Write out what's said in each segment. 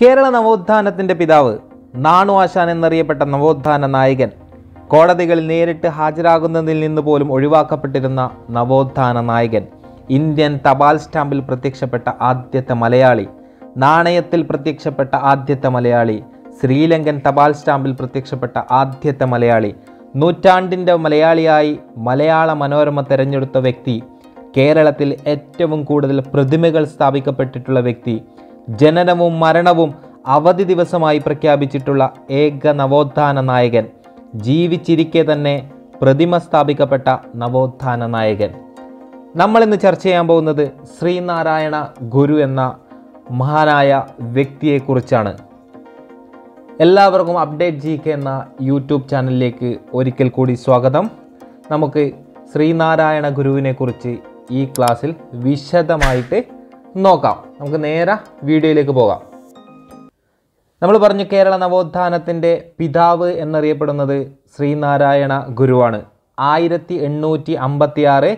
കേരള നവോത്ഥാനത്തിൻ്റെ പിതാവ് നാണു ആശാൻ എന്നറിയപ്പെട്ട നവോത്ഥാന നായകൻ കോടതികളിൽ നേരിട്ട് ഹാജരാകുന്നതിൽ നിന്ന് പോലും ഒഴിവാക്കപ്പെട്ടിരുന്ന നവോത്ഥാന നായകൻ ഇന്ത്യൻ തപാൽ സ്റ്റാമ്പിൽ പ്രത്യക്ഷപ്പെട്ട ആദ്യത്തെ മലയാളി നാണയത്തിൽ പ്രത്യക്ഷപ്പെട്ട ആദ്യത്തെ മലയാളി ശ്രീലങ്കൻ തപാൽ സ്റ്റാമ്പിൽ പ്രത്യക്ഷപ്പെട്ട ആദ്യത്തെ മലയാളി നൂറ്റാണ്ടിൻ്റെ മലയാളിയായി മലയാള മനോരമ തിരഞ്ഞെടുത്ത വ്യക്തി കേരളത്തിൽ ഏറ്റവും കൂടുതൽ പ്രതിമകൾ സ്ഥാപിക്കപ്പെട്ടിട്ടുള്ള വ്യക്തി ജനനവും മരണവും അവധി ദിവസമായി പ്രഖ്യാപിച്ചിട്ടുള്ള ഏക നവോത്ഥാന നായകൻ ജീവിച്ചിരിക്കെ തന്നെ പ്രതിമ സ്ഥാപിക്കപ്പെട്ട നവോത്ഥാന നായകൻ നമ്മളിന്ന് ചർച്ച ചെയ്യാൻ പോകുന്നത് ശ്രീനാരായണ ഗുരു എന്ന മഹാനായ വ്യക്തിയെക്കുറിച്ചാണ് എല്ലാവർക്കും അപ്ഡേറ്റ് ജി കെ എന്ന യൂട്യൂബ് ചാനലിലേക്ക് ഒരിക്കൽ കൂടി സ്വാഗതം നമുക്ക് ശ്രീനാരായണ ഗുരുവിനെക്കുറിച്ച് ഈ ക്ലാസ്സിൽ വിശദമായിട്ട് നോക്കാം നമുക്ക് നേരെ വീഡിയോയിലേക്ക് പോകാം നമ്മൾ പറഞ്ഞു കേരള നവോത്ഥാനത്തിൻ്റെ പിതാവ് എന്നറിയപ്പെടുന്നത് ശ്രീനാരായണ ഗുരുവാണ് ആയിരത്തി എണ്ണൂറ്റി അമ്പത്തി ആറ്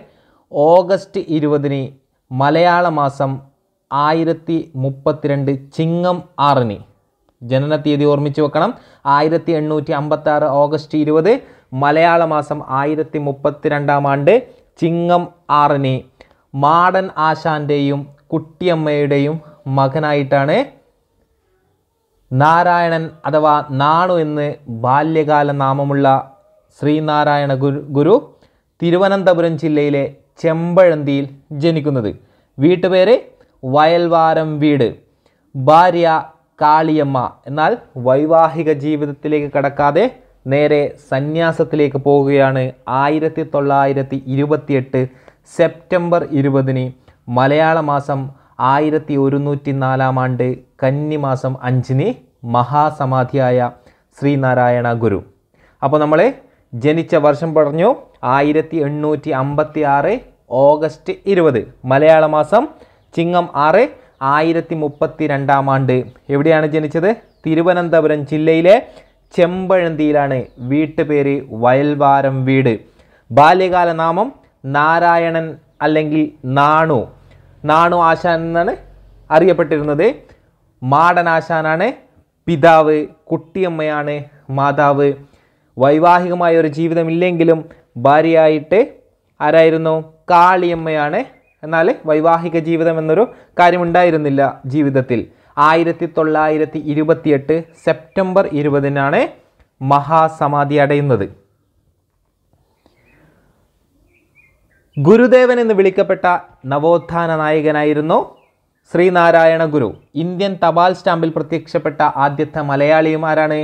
ഓഗസ്റ്റ് ഇരുപതിന് മലയാള മാസം ആയിരത്തി മുപ്പത്തിരണ്ട് ചിങ്ങം ആറിന് ജനന തീയതി ഓർമ്മിച്ച് വെക്കണം ആയിരത്തി എണ്ണൂറ്റി അമ്പത്തി ആറ് ഓഗസ്റ്റ് ഇരുപത് മലയാള മാസം ആയിരത്തി മുപ്പത്തിരണ്ടാം ആണ്ട് ചിങ്ങം ആറിന് മാടൻ ആശാൻ്റെയും കുട്ടിയമ്മയുടെയും മകനായിട്ടാണ് നാരായണൻ അഥവാ നാണു എന്ന് ബാല്യകാല നാമമുള്ള ശ്രീനാരായണ ഗുരു ഗുരു തിരുവനന്തപുരം ജില്ലയിലെ ചെമ്പഴന്തിയിൽ ജനിക്കുന്നത് വീട്ടുപേര് വയൽവാരം വീട് ഭാര്യ കാളിയമ്മ എന്നാൽ വൈവാഹിക ജീവിതത്തിലേക്ക് കടക്കാതെ നേരെ സന്യാസത്തിലേക്ക് പോവുകയാണ് ആയിരത്തി തൊള്ളായിരത്തി ഇരുപത്തിയെട്ട് സെപ്റ്റംബർ ഇരുപതിന് മലയാള മാസം ആയിരത്തി ഒരുന്നൂറ്റി നാലാം ആണ്ട് കന്നിമാസം അഞ്ചിന് മഹാസമാധിയായ ശ്രീനാരായണ ഗുരു അപ്പോൾ നമ്മൾ ജനിച്ച വർഷം പറഞ്ഞു ആയിരത്തി എണ്ണൂറ്റി അമ്പത്തി ആറ് ഓഗസ്റ്റ് ഇരുപത് മലയാള മാസം ചിങ്ങം ആറ് ആയിരത്തി മുപ്പത്തി രണ്ടാം ആണ്ട് എവിടെയാണ് ജനിച്ചത് തിരുവനന്തപുരം ജില്ലയിലെ ചെമ്പഴന്തിയിലാണ് വീട്ടുപേര് വയൽവാരം വീട് ബാല്യകാല നാമം നാരായണൻ അല്ലെങ്കിൽ നാണു നാണു ആശാൻ എന്നാണ് അറിയപ്പെട്ടിരുന്നത് മാടൻ ആശാനാണ് പിതാവ് കുട്ടിയമ്മയാണ് മാതാവ് വൈവാഹികമായ ഒരു ജീവിതമില്ലെങ്കിലും ഭാര്യയായിട്ട് ആരായിരുന്നു കാളിയമ്മയാണ് എന്നാൽ വൈവാഹിക ജീവിതം എന്നൊരു കാര്യമുണ്ടായിരുന്നില്ല ജീവിതത്തിൽ ആയിരത്തി തൊള്ളായിരത്തി ഇരുപത്തിയെട്ട് സെപ്റ്റംബർ ഇരുപതിനാണ് മഹാസമാധി അടയുന്നത് ഗുരുദേവൻ എന്ന് വിളിക്കപ്പെട്ട നവോത്ഥാന നായകനായിരുന്നു ശ്രീനാരായണ ഗുരു ഇന്ത്യൻ തപാൽ സ്റ്റാമ്പിൽ പ്രത്യക്ഷപ്പെട്ട ആദ്യത്തെ മലയാളിയുമാരാണ്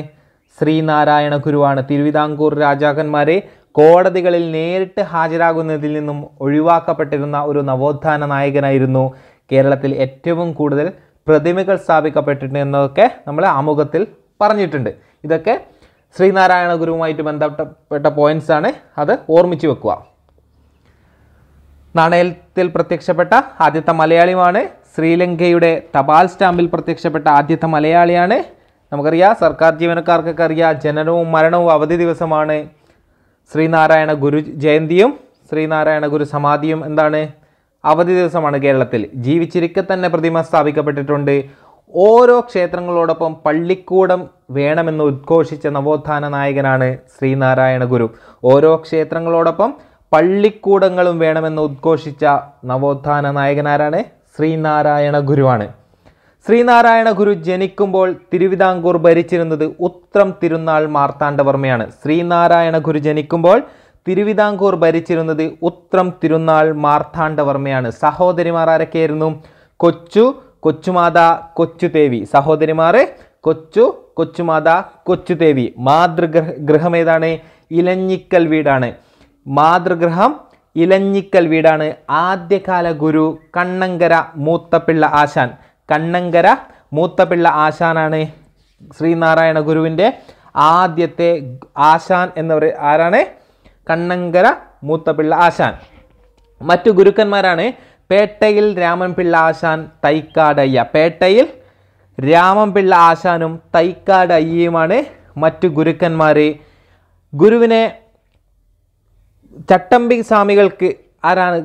ശ്രീനാരായണ ഗുരുവാണ് തിരുവിതാംകൂർ രാജാക്കന്മാരെ കോടതികളിൽ നേരിട്ട് ഹാജരാകുന്നതിൽ നിന്നും ഒഴിവാക്കപ്പെട്ടിരുന്ന ഒരു നവോത്ഥാന നായകനായിരുന്നു കേരളത്തിൽ ഏറ്റവും കൂടുതൽ പ്രതിമകൾ സ്ഥാപിക്കപ്പെട്ടിട്ടുണ്ട് നമ്മൾ ആമുഖത്തിൽ പറഞ്ഞിട്ടുണ്ട് ഇതൊക്കെ ശ്രീനാരായണ ഗുരുവുമായിട്ട് ബന്ധപ്പെട്ട ആണ് അത് ഓർമ്മിച്ച് വെക്കുക നാണയത്തിൽ പ്രത്യക്ഷപ്പെട്ട ആദ്യത്തെ മലയാളിയുമാണ് ശ്രീലങ്കയുടെ തപാൽ സ്റ്റാമ്പിൽ പ്രത്യക്ഷപ്പെട്ട ആദ്യത്തെ മലയാളിയാണ് നമുക്കറിയാം സർക്കാർ ജീവനക്കാർക്കൊക്കെ അറിയാം ജനനവും മരണവും അവധി ദിവസമാണ് ശ്രീനാരായണ ഗുരു ജയന്തിയും ശ്രീനാരായണ ഗുരു സമാധിയും എന്താണ് അവധി ദിവസമാണ് കേരളത്തിൽ ജീവിച്ചിരിക്കെ തന്നെ പ്രതിമ സ്ഥാപിക്കപ്പെട്ടിട്ടുണ്ട് ഓരോ ക്ഷേത്രങ്ങളോടൊപ്പം പള്ളിക്കൂടം വേണമെന്ന് ഉദ്ഘോഷിച്ച നവോത്ഥാന നായകനാണ് ശ്രീനാരായണ ഗുരു ഓരോ ക്ഷേത്രങ്ങളോടൊപ്പം പള്ളിക്കൂടങ്ങളും വേണമെന്ന് ഉദ്ഘോഷിച്ച നവോത്ഥാന നായകനാരാണ് ശ്രീനാരായണ ഗുരുവാണ് ശ്രീനാരായണ ഗുരു ജനിക്കുമ്പോൾ തിരുവിതാംകൂർ ഭരിച്ചിരുന്നത് ഉത്രം തിരുനാൾ മാർത്താണ്ഡവർമ്മയാണ് ശ്രീനാരായണ ഗുരു ജനിക്കുമ്പോൾ തിരുവിതാംകൂർ ഭരിച്ചിരുന്നത് ഉത്രം തിരുനാൾ മാർത്താണ്ഡവർമ്മയാണ് സഹോദരിമാർ ആരൊക്കെയായിരുന്നു കൊച്ചു കൊച്ചുമാത കൊച്ചുദേവി സഹോദരിമാർ കൊച്ചു കൊച്ചുമാത കൊച്ചുദേവി മാതൃഗൃഹം ഏതാണ് ഇലഞ്ഞിക്കൽ വീടാണ് മാതൃഗൃഹം ഇലഞ്ഞിക്കൽ വീടാണ് ആദ്യകാല ഗുരു കണ്ണങ്കര മൂത്തപിള്ള ആശാൻ കണ്ണങ്കര മൂത്തപിള്ള ആശാനാണ് ശ്രീനാരായണ ഗുരുവിൻ്റെ ആദ്യത്തെ ആശാൻ എന്ന് പറയ ആരാണ് കണ്ണങ്കര മൂത്തപിള്ള ആശാൻ മറ്റു ഗുരുക്കന്മാരാണ് പേട്ടയിൽ രാമൻപിള്ള ആശാൻ തൈക്കാടയ്യ പേട്ടയിൽ രാമൻപിള്ള ആശാനും തൈക്കാടയ്യയുമാണ് മറ്റു ഗുരുക്കന്മാർ ഗുരുവിനെ ചട്ടമ്പി സ്വാമികൾക്ക് ആരാണ്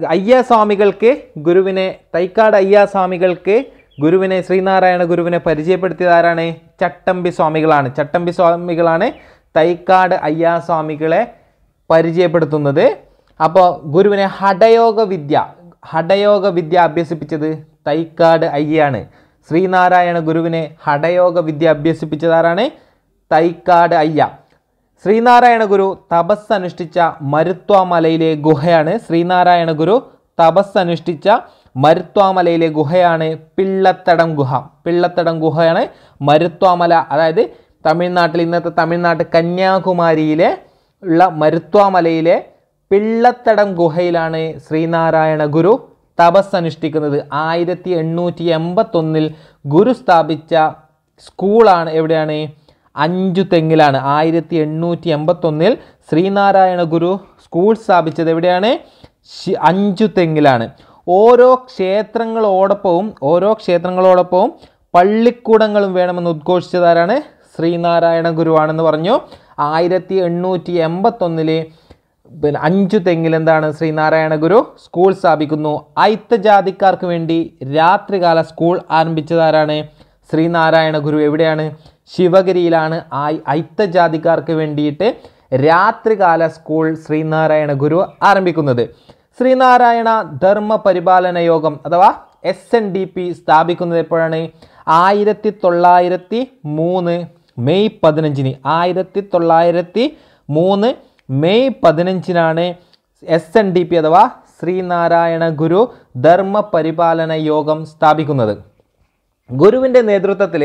സ്വാമികൾക്ക് ഗുരുവിനെ തൈക്കാട് സ്വാമികൾക്ക് ഗുരുവിനെ ശ്രീനാരായണ ഗുരുവിനെ പരിചയപ്പെടുത്തിയത് ആരാണ് ചട്ടമ്പി സ്വാമികളാണ് ചട്ടമ്പി സ്വാമികളാണ് തൈക്കാട് സ്വാമികളെ പരിചയപ്പെടുത്തുന്നത് അപ്പോൾ ഗുരുവിനെ ഹഠയോഗ വിദ്യ ഹഠയോഗ വിദ്യ അഭ്യസിപ്പിച്ചത് തൈക്കാട് അയ്യാണ് ശ്രീനാരായണ ഗുരുവിനെ ഹഠയോഗ വിദ്യ ആരാണ് തൈക്കാട് അയ്യ ശ്രീനാരായണ ഗുരു തപസ് അനുഷ്ഠിച്ച മരുത്വാമലയിലെ ഗുഹയാണ് ശ്രീനാരായണ ഗുരു തപസ് അനുഷ്ഠിച്ച മരുത്വാമലയിലെ ഗുഹയാണ് പിള്ളത്തടം ഗുഹ പിള്ളത്തടം ഗുഹയാണ് മരുത്വാമല അതായത് തമിഴ്നാട്ടിൽ ഇന്നത്തെ തമിഴ്നാട് കന്യാകുമാരിയിലെ ഉള്ള മരുത്വാമലയിലെ പിള്ളത്തടം ഗുഹയിലാണ് ശ്രീനാരായണ ഗുരു തപസ് അനുഷ്ഠിക്കുന്നത് ആയിരത്തി എണ്ണൂറ്റി എൺപത്തൊന്നിൽ ഗുരു സ്ഥാപിച്ച സ്കൂളാണ് എവിടെയാണ് അഞ്ചു തെങ്ങിലാണ് ആയിരത്തി എണ്ണൂറ്റി എൺപത്തൊന്നിൽ ശ്രീനാരായണ ഗുരു സ്കൂൾ സ്ഥാപിച്ചത് എവിടെയാണ് അഞ്ചു തെങ്ങിലാണ് ഓരോ ക്ഷേത്രങ്ങളോടൊപ്പവും ഓരോ ക്ഷേത്രങ്ങളോടൊപ്പവും പള്ളിക്കൂടങ്ങളും വേണമെന്ന് ഉദ്ഘോഷിച്ചതാരാണ് ശ്രീനാരായണ ഗുരുവാണെന്ന് പറഞ്ഞു ആയിരത്തി എണ്ണൂറ്റി എൺപത്തൊന്നിലെ പിന്നെ അഞ്ചു തെങ്ങിൽ എന്താണ് ശ്രീനാരായണ ഗുരു സ്കൂൾ സ്ഥാപിക്കുന്നു അയിത്തജാതിക്കാർക്ക് വേണ്ടി രാത്രികാല സ്കൂൾ ആരംഭിച്ചതാരാണ് ശ്രീനാരായണ ഗുരു എവിടെയാണ് ശിവഗിരിയിലാണ് ഐത്തജാതിക്കാർക്ക് വേണ്ടിയിട്ട് രാത്രികാല സ്കൂൾ ശ്രീനാരായണ ഗുരു ആരംഭിക്കുന്നത് ശ്രീനാരായണ ധർമ്മ പരിപാലന യോഗം അഥവാ എസ് എൻ ഡി പി സ്ഥാപിക്കുന്നത് എപ്പോഴാണ് ആയിരത്തി തൊള്ളായിരത്തി മൂന്ന് മെയ് പതിനഞ്ചിന് ആയിരത്തി തൊള്ളായിരത്തി മൂന്ന് മെയ് പതിനഞ്ചിനാണ് എസ് എൻ ഡി പി അഥവാ ശ്രീനാരായണ ഗുരു ധർമ്മ പരിപാലന യോഗം സ്ഥാപിക്കുന്നത് ഗുരുവിൻ്റെ നേതൃത്വത്തിൽ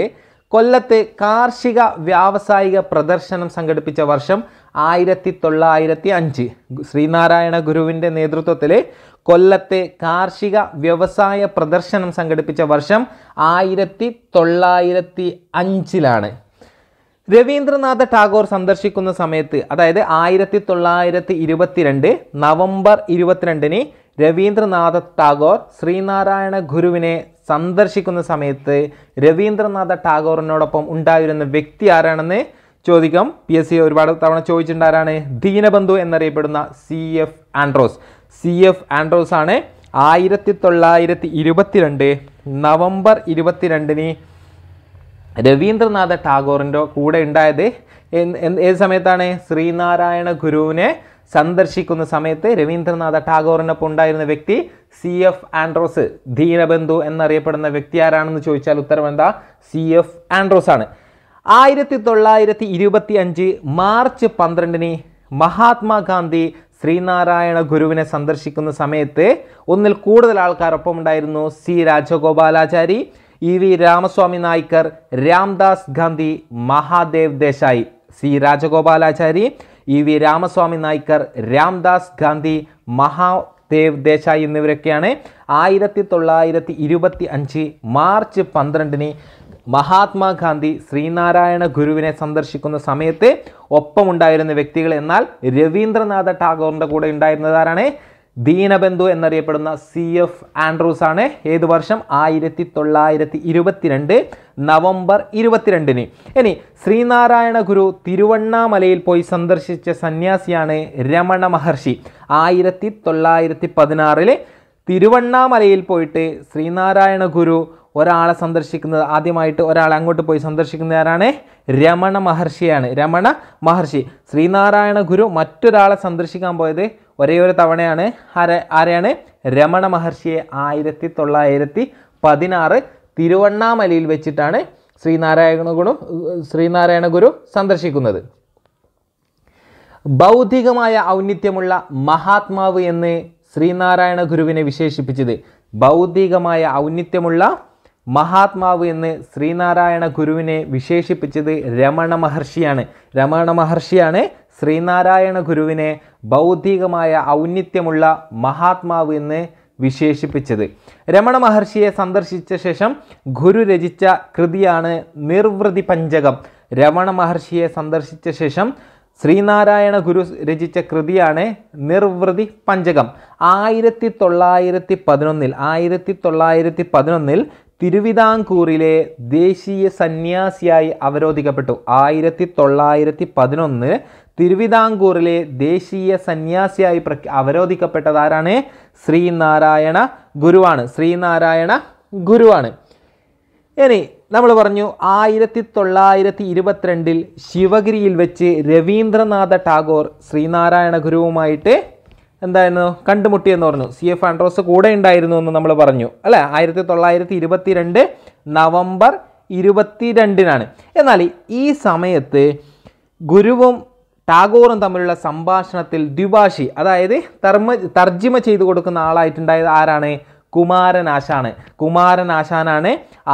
കൊല്ലത്ത് കാർഷിക വ്യാവസായിക പ്രദർശനം സംഘടിപ്പിച്ച വർഷം ആയിരത്തി തൊള്ളായിരത്തി അഞ്ച് ശ്രീനാരായണ ഗുരുവിൻ്റെ നേതൃത്വത്തിൽ കൊല്ലത്തെ കാർഷിക വ്യവസായ പ്രദർശനം സംഘടിപ്പിച്ച വർഷം ആയിരത്തി തൊള്ളായിരത്തി അഞ്ചിലാണ് രവീന്ദ്രനാഥ ടാഗോർ സന്ദർശിക്കുന്ന സമയത്ത് അതായത് ആയിരത്തി തൊള്ളായിരത്തി ഇരുപത്തിരണ്ട് നവംബർ ഇരുപത്തിരണ്ടിന് രവീന്ദ്രനാഥ ടാഗോർ ശ്രീനാരായണ ഗുരുവിനെ സന്ദർശിക്കുന്ന സമയത്ത് രവീന്ദ്രനാഥ ടാഗോറിനോടൊപ്പം ഉണ്ടായിരുന്ന വ്യക്തി ആരാണെന്ന് ചോദിക്കാം പി എസ് സി ഒരുപാട് തവണ ചോദിച്ചിട്ടുണ്ട് ആരാണ് ദീനബന്ധു എന്നറിയപ്പെടുന്ന C F Andrews C F Andrews ആണ് ആയിരത്തി തൊള്ളായിരത്തി ഇരുപത്തിരണ്ട് നവംബർ ഇരുപത്തിരണ്ടിന് രവീന്ദ്രനാഥ ടാഗോറിൻ്റെ കൂടെ ഉണ്ടായത് ഏത് സമയത്താണ് ശ്രീനാരായണ ഗുരുവിനെ സന്ദർശിക്കുന്ന സമയത്ത് രവീന്ദ്രനാഥ ടാഗോറിനൊപ്പം ഉണ്ടായിരുന്ന വ്യക്തി സി എഫ് ആൻഡ്രോസ് ദീനബന്ധു എന്നറിയപ്പെടുന്ന വ്യക്തി ആരാണെന്ന് ചോദിച്ചാൽ ഉത്തരം എന്താ സി എഫ് ആൻഡ്രോസ് ആണ് ആയിരത്തി തൊള്ളായിരത്തി ഇരുപത്തി അഞ്ച് മാർച്ച് പന്ത്രണ്ടിന് മഹാത്മാഗാന്ധി ശ്രീനാരായണ ഗുരുവിനെ സന്ദർശിക്കുന്ന സമയത്ത് ഒന്നിൽ കൂടുതൽ ആൾക്കാരൊപ്പം ഉണ്ടായിരുന്നു C Rajagopalachari E V Ramaswamy Naicker Ramdas Gandhi Mahadev Desai C Rajagopalachari E V Ramaswamy Naicker Ramdas Gandhi Mahadev Desai എന്നിവരൊക്കെയാണ് ആയിരത്തി തൊള്ളായിരത്തി ഇരുപത്തി അഞ്ച് മാർച്ച് പന്ത്രണ്ടിന് മഹാത്മാഗാന്ധി ശ്രീനാരായണ ഗുരുവിനെ സന്ദർശിക്കുന്ന സമയത്ത് ഒപ്പമുണ്ടായിരുന്ന വ്യക്തികൾ എന്നാൽ രവീന്ദ്രനാഥ ടാഗോറിൻ്റെ കൂടെ ഉണ്ടായിരുന്നതാരാണ് ദീനബന്ധു എന്നറിയപ്പെടുന്ന സി എഫ് ആൻഡ്രൂസ് ആണ് ഏത് വർഷം ആയിരത്തി തൊള്ളായിരത്തി ഇരുപത്തിരണ്ട് നവംബർ ഇരുപത്തിരണ്ടിന് ഇനി ശ്രീനാരായണ ഗുരു തിരുവണ്ണാമലയിൽ പോയി സന്ദർശിച്ച സന്യാസിയാണ് രമണ മഹർഷി ആയിരത്തി തൊള്ളായിരത്തി പതിനാറിൽ തിരുവണ്ണാമലയിൽ പോയിട്ട് ശ്രീനാരായണ ഗുരു ഒരാളെ സന്ദർശിക്കുന്നത് ആദ്യമായിട്ട് ഒരാൾ അങ്ങോട്ട് പോയി സന്ദർശിക്കുന്ന ആരാണ് രമണ മഹർഷിയാണ് രമണ മഹർഷി ശ്രീനാരായണ ഗുരു മറ്റൊരാളെ സന്ദർശിക്കാൻ പോയത് ഒരേ ഒരു തവണയാണ് ആര ആരെയാണ് രമണ മഹർഷിയെ ആയിരത്തി തൊള്ളായിരത്തി പതിനാറ് തിരുവണ്ണാമലയിൽ വെച്ചിട്ടാണ് ശ്രീനാരായണ ഗുണു ശ്രീനാരായണ ഗുരു സന്ദർശിക്കുന്നത് ബൗദ്ധികമായ ഔന്നിത്യമുള്ള മഹാത്മാവ് എന്ന് ശ്രീനാരായണ ഗുരുവിനെ വിശേഷിപ്പിച്ചത് ബൗദ്ധികമായ ഔന്നിത്യമുള്ള മഹാത്മാവ് എന്ന് ശ്രീനാരായണ ഗുരുവിനെ വിശേഷിപ്പിച്ചത് രമണ മഹർഷിയാണ് രമണ മഹർഷിയാണ് ശ്രീനാരായണ ഗുരുവിനെ ബൗദ്ധികമായ ഔന്നിത്യമുള്ള മഹാത്മാവ് എന്ന് വിശേഷിപ്പിച്ചത് രമണ മഹർഷിയെ സന്ദർശിച്ച ശേഷം ഗുരു രചിച്ച കൃതിയാണ് നിർവൃതി പഞ്ചകം രമണ മഹർഷിയെ സന്ദർശിച്ച ശേഷം ശ്രീനാരായണ ഗുരു രചിച്ച കൃതിയാണ് നിർവൃതി പഞ്ചകം ആയിരത്തി തൊള്ളായിരത്തി പതിനൊന്നിൽ ആയിരത്തി തൊള്ളായിരത്തി പതിനൊന്നിൽ തിരുവിതാംകൂറിലെ ദേശീയ സന്യാസിയായി അവരോധിക്കപ്പെട്ടു ആയിരത്തി തൊള്ളായിരത്തി പതിനൊന്ന് തിരുവിതാംകൂറിലെ ദേശീയ സന്യാസിയായി പ്രഖ്യ അവരോധിക്കപ്പെട്ടത് ആരാണ് ശ്രീനാരായണ ഗുരുവാണ് ശ്രീനാരായണ ഗുരുവാണ് ഇനി നമ്മൾ പറഞ്ഞു ആയിരത്തി തൊള്ളായിരത്തി ഇരുപത്തിരണ്ടിൽ ശിവഗിരിയിൽ വെച്ച് രവീന്ദ്രനാഥ ടാഗോർ ശ്രീനാരായണ ഗുരുവുമായിട്ട് എന്തായിരുന്നു കണ്ടുമുട്ടിയെന്ന് പറഞ്ഞു സി എഫ് ആൻഡ്രോസ് കൂടെ ഉണ്ടായിരുന്നു എന്ന് നമ്മൾ പറഞ്ഞു അല്ലേ ആയിരത്തി തൊള്ളായിരത്തി ഇരുപത്തിരണ്ട് നവംബർ ഇരുപത്തിരണ്ടിനാണ് എന്നാൽ ഈ സമയത്ത് ഗുരുവും ടാഗോറും തമ്മിലുള്ള സംഭാഷണത്തിൽ ദ്വിഭാഷി അതായത് തർമ്മ തർജ്ജിമ ചെയ്തു കൊടുക്കുന്ന ആളായിട്ടുണ്ടായത് ആരാണ് കുമാരനാശാണ് കുമാരനാശാനാണ്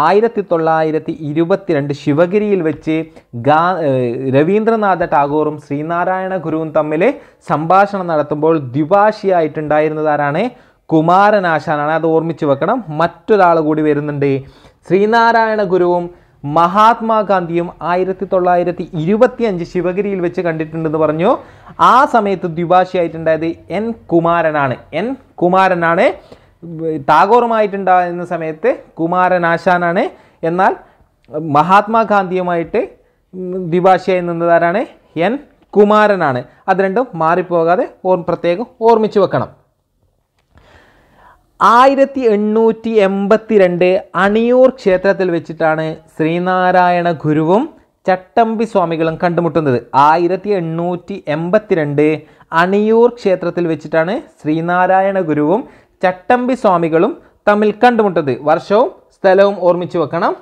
ആയിരത്തി തൊള്ളായിരത്തി ഇരുപത്തിരണ്ട് ശിവഗിരിയിൽ വെച്ച് ഗാ രവീന്ദ്രനാഥ ടാഗോറും ശ്രീനാരായണ ഗുരുവും തമ്മിൽ സംഭാഷണം നടത്തുമ്പോൾ ദ്വിഭാഷിയായിട്ടുണ്ടായിരുന്നത് ആരാണ് കുമാരനാശാനാണ് അത് ഓർമ്മിച്ചു വെക്കണം മറ്റൊരാൾ കൂടി വരുന്നുണ്ട് ശ്രീനാരായണ ഗുരുവും മഹാത്മാഗാന്ധിയും ആയിരത്തി തൊള്ളായിരത്തി ഇരുപത്തി അഞ്ച് ശിവഗിരിയിൽ വെച്ച് കണ്ടിട്ടുണ്ടെന്ന് പറഞ്ഞു ആ സമയത്ത് ദ്വിഭാഷയായിട്ടുണ്ടായത് എൻ കുമാരനാണ് എൻ കുമാരനാണ് ടാഗോറുമായിട്ടുണ്ടായിരുന്ന സമയത്ത് കുമാരനാശാനാണ് എന്നാൽ മഹാത്മാഗാന്ധിയുമായിട്ട് ദ്വിഭാഷയായി നിന്നതാരാണ് എൻ കുമാരനാണ് അത് രണ്ടും മാറിപ്പോകാതെ ഓർ പ്രത്യേകം ഓർമ്മിച്ചു വെക്കണം ആയിരത്തി എണ്ണൂറ്റി രണ്ട് അണിയൂർ ക്ഷേത്രത്തിൽ വെച്ചിട്ടാണ് ശ്രീനാരായണ ഗുരുവും ചട്ടമ്പി സ്വാമികളും കണ്ടുമുട്ടുന്നത് ആയിരത്തി എണ്ണൂറ്റി രണ്ട് അണിയൂർ ക്ഷേത്രത്തിൽ വെച്ചിട്ടാണ് ശ്രീനാരായണ ഗുരുവും ചട്ടമ്പി സ്വാമികളും തമ്മിൽ കണ്ടുമുട്ടത് വർഷവും സ്ഥലവും ഓർമ്മിച്ചു വെക്കണം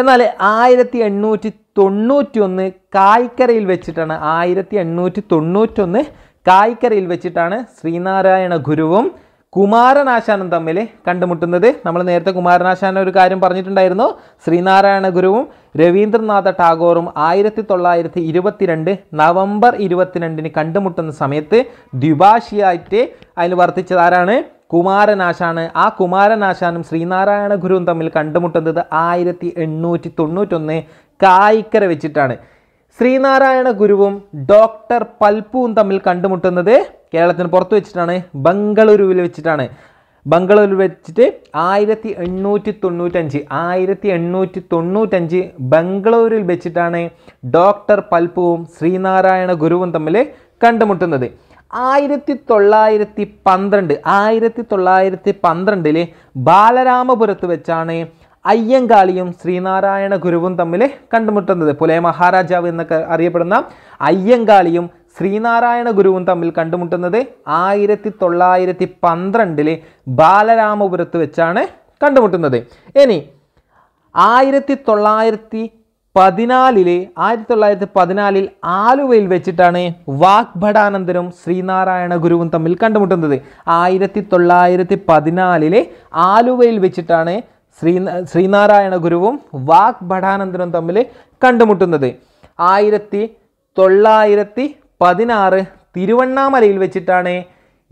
എന്നാൽ ആയിരത്തി എണ്ണൂറ്റി തൊണ്ണൂറ്റി ഒന്ന് കായ്ക്കരയിൽ വെച്ചിട്ടാണ് ആയിരത്തി എണ്ണൂറ്റി തൊണ്ണൂറ്റൊന്ന് കായ്ക്കരയിൽ വെച്ചിട്ടാണ് ശ്രീനാരായണ ഗുരുവും കുമാരനാശാനും തമ്മിൽ കണ്ടുമുട്ടുന്നത് നമ്മൾ നേരത്തെ കുമാരനാശാനെ ഒരു കാര്യം പറഞ്ഞിട്ടുണ്ടായിരുന്നു ശ്രീനാരായണ ഗുരുവും രവീന്ദ്രനാഥ ടാഗോറും ആയിരത്തി തൊള്ളായിരത്തി ഇരുപത്തിരണ്ട് നവംബർ ഇരുപത്തിരണ്ടിന് കണ്ടുമുട്ടുന്ന സമയത്ത് ദ്വിഭാഷിയായിട്ട് അതിൽ വർത്തിച്ചത് ആരാണ് കുമാരനാശാണ് ആ കുമാരനാശാനും ശ്രീനാരായണ ഗുരുവും തമ്മിൽ കണ്ടുമുട്ടുന്നത് ആയിരത്തി എണ്ണൂറ്റി തൊണ്ണൂറ്റൊന്ന് കായിക്കര വെച്ചിട്ടാണ് ശ്രീനാരായണ ഗുരുവും ഡോക്ടർ പൽപ്പുവും തമ്മിൽ കണ്ടുമുട്ടുന്നത് കേരളത്തിന് പുറത്ത് വെച്ചിട്ടാണ് ബംഗളൂരുവിൽ വെച്ചിട്ടാണ് ബംഗളൂരു വെച്ചിട്ട് ആയിരത്തി എണ്ണൂറ്റി തൊണ്ണൂറ്റഞ്ച് ആയിരത്തി എണ്ണൂറ്റി തൊണ്ണൂറ്റഞ്ച് ബംഗളൂരിൽ വെച്ചിട്ടാണ് ഡോക്ടർ പൽപ്പുവും ശ്രീനാരായണ ഗുരുവും തമ്മിൽ കണ്ടുമുട്ടുന്നത് ആയിരത്തി തൊള്ളായിരത്തി പന്ത്രണ്ട് ആയിരത്തി തൊള്ളായിരത്തി പന്ത്രണ്ടിൽ ബാലരാമപുരത്ത് വെച്ചാണ് അയ്യങ്കാളിയും ശ്രീനാരായണ ഗുരുവും തമ്മിൽ കണ്ടുമുട്ടുന്നത് പുലയ മഹാരാജാവ് എന്നൊക്കെ അറിയപ്പെടുന്ന അയ്യങ്കാളിയും ശ്രീനാരായണ ഗുരുവും തമ്മിൽ കണ്ടുമുട്ടുന്നത് ആയിരത്തി തൊള്ളായിരത്തി പന്ത്രണ്ടിലെ ബാലരാമപുരത്ത് വെച്ചാണ് കണ്ടുമുട്ടുന്നത് ഇനി ആയിരത്തി തൊള്ളായിരത്തി പതിനാലിലെ ആയിരത്തി തൊള്ളായിരത്തി പതിനാലിൽ ആലുവയിൽ വെച്ചിട്ടാണ് വാഗ്ഭടാനന്ദനും ശ്രീനാരായണ ഗുരുവും തമ്മിൽ കണ്ടുമുട്ടുന്നത് ആയിരത്തി തൊള്ളായിരത്തി പതിനാലിലെ ആലുവയിൽ വെച്ചിട്ടാണ് ശ്രീ ശ്രീനാരായണ ഗുരുവും വാഗ്ഭടാനന്ദനും തമ്മിൽ കണ്ടുമുട്ടുന്നത് ആയിരത്തി തൊള്ളായിരത്തി പതിനാറ് തിരുവണ്ണാമലയിൽ വെച്ചിട്ടാണ്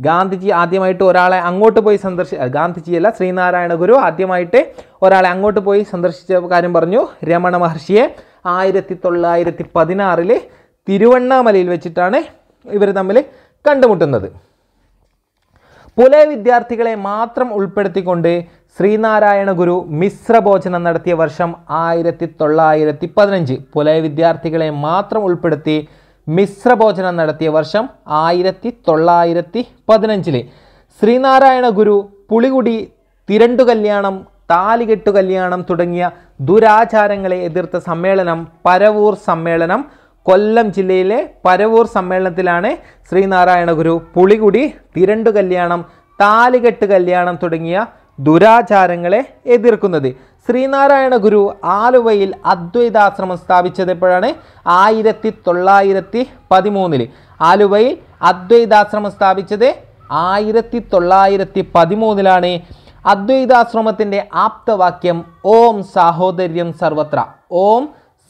ഗാന്ധിജി ആദ്യമായിട്ട് ഒരാളെ അങ്ങോട്ട് പോയി സന്ദർശി ഗാന്ധിജിയല്ല ശ്രീനാരായണ ഗുരു ആദ്യമായിട്ട് ഒരാളെ അങ്ങോട്ട് പോയി സന്ദർശിച്ച കാര്യം പറഞ്ഞു രമണ മഹർഷിയെ ആയിരത്തി തൊള്ളായിരത്തി പതിനാറിൽ തിരുവണ്ണാമലയിൽ വെച്ചിട്ടാണ് ഇവർ തമ്മിൽ കണ്ടുമുട്ടുന്നത് പുല വിദ്യാർത്ഥികളെ മാത്രം ഉൾപ്പെടുത്തിക്കൊണ്ട് ശ്രീനാരായണ ഗുരു മിശ്രഭോജനം നടത്തിയ വർഷം ആയിരത്തി തൊള്ളായിരത്തി പതിനഞ്ച് പുലയ വിദ്യാർത്ഥികളെ മാത്രം ഉൾപ്പെടുത്തി മിശ്രഭോജനം നടത്തിയ വർഷം ആയിരത്തി തൊള്ളായിരത്തി പതിനഞ്ചില് ശ്രീനാരായണ ഗുരു പുളികുടി തിരണ്ടു കല്യാണം താലികെട്ടു കല്യാണം തുടങ്ങിയ ദുരാചാരങ്ങളെ എതിർത്ത സമ്മേളനം പരവൂർ സമ്മേളനം കൊല്ലം ജില്ലയിലെ പരവൂർ സമ്മേളനത്തിലാണ് ശ്രീനാരായണ ഗുരു പുളികുടി തിരണ്ടു കല്യാണം താലികെട്ട് കല്യാണം തുടങ്ങിയ ദുരാചാരങ്ങളെ എതിർക്കുന്നത് ശ്രീനാരായണ ഗുരു ആലുവയിൽ അദ്വൈതാശ്രമം സ്ഥാപിച്ചത് എപ്പോഴാണ് ആയിരത്തി തൊള്ളായിരത്തി പതിമൂന്നിൽ ആലുവയിൽ അദ്വൈതാശ്രമം സ്ഥാപിച്ചത് ആയിരത്തി തൊള്ളായിരത്തി പതിമൂന്നിലാണ് അദ്വൈതാശ്രമത്തിൻ്റെ ആപ്തവാക്യം ഓം സാഹോദര്യം സർവത്ര ഓം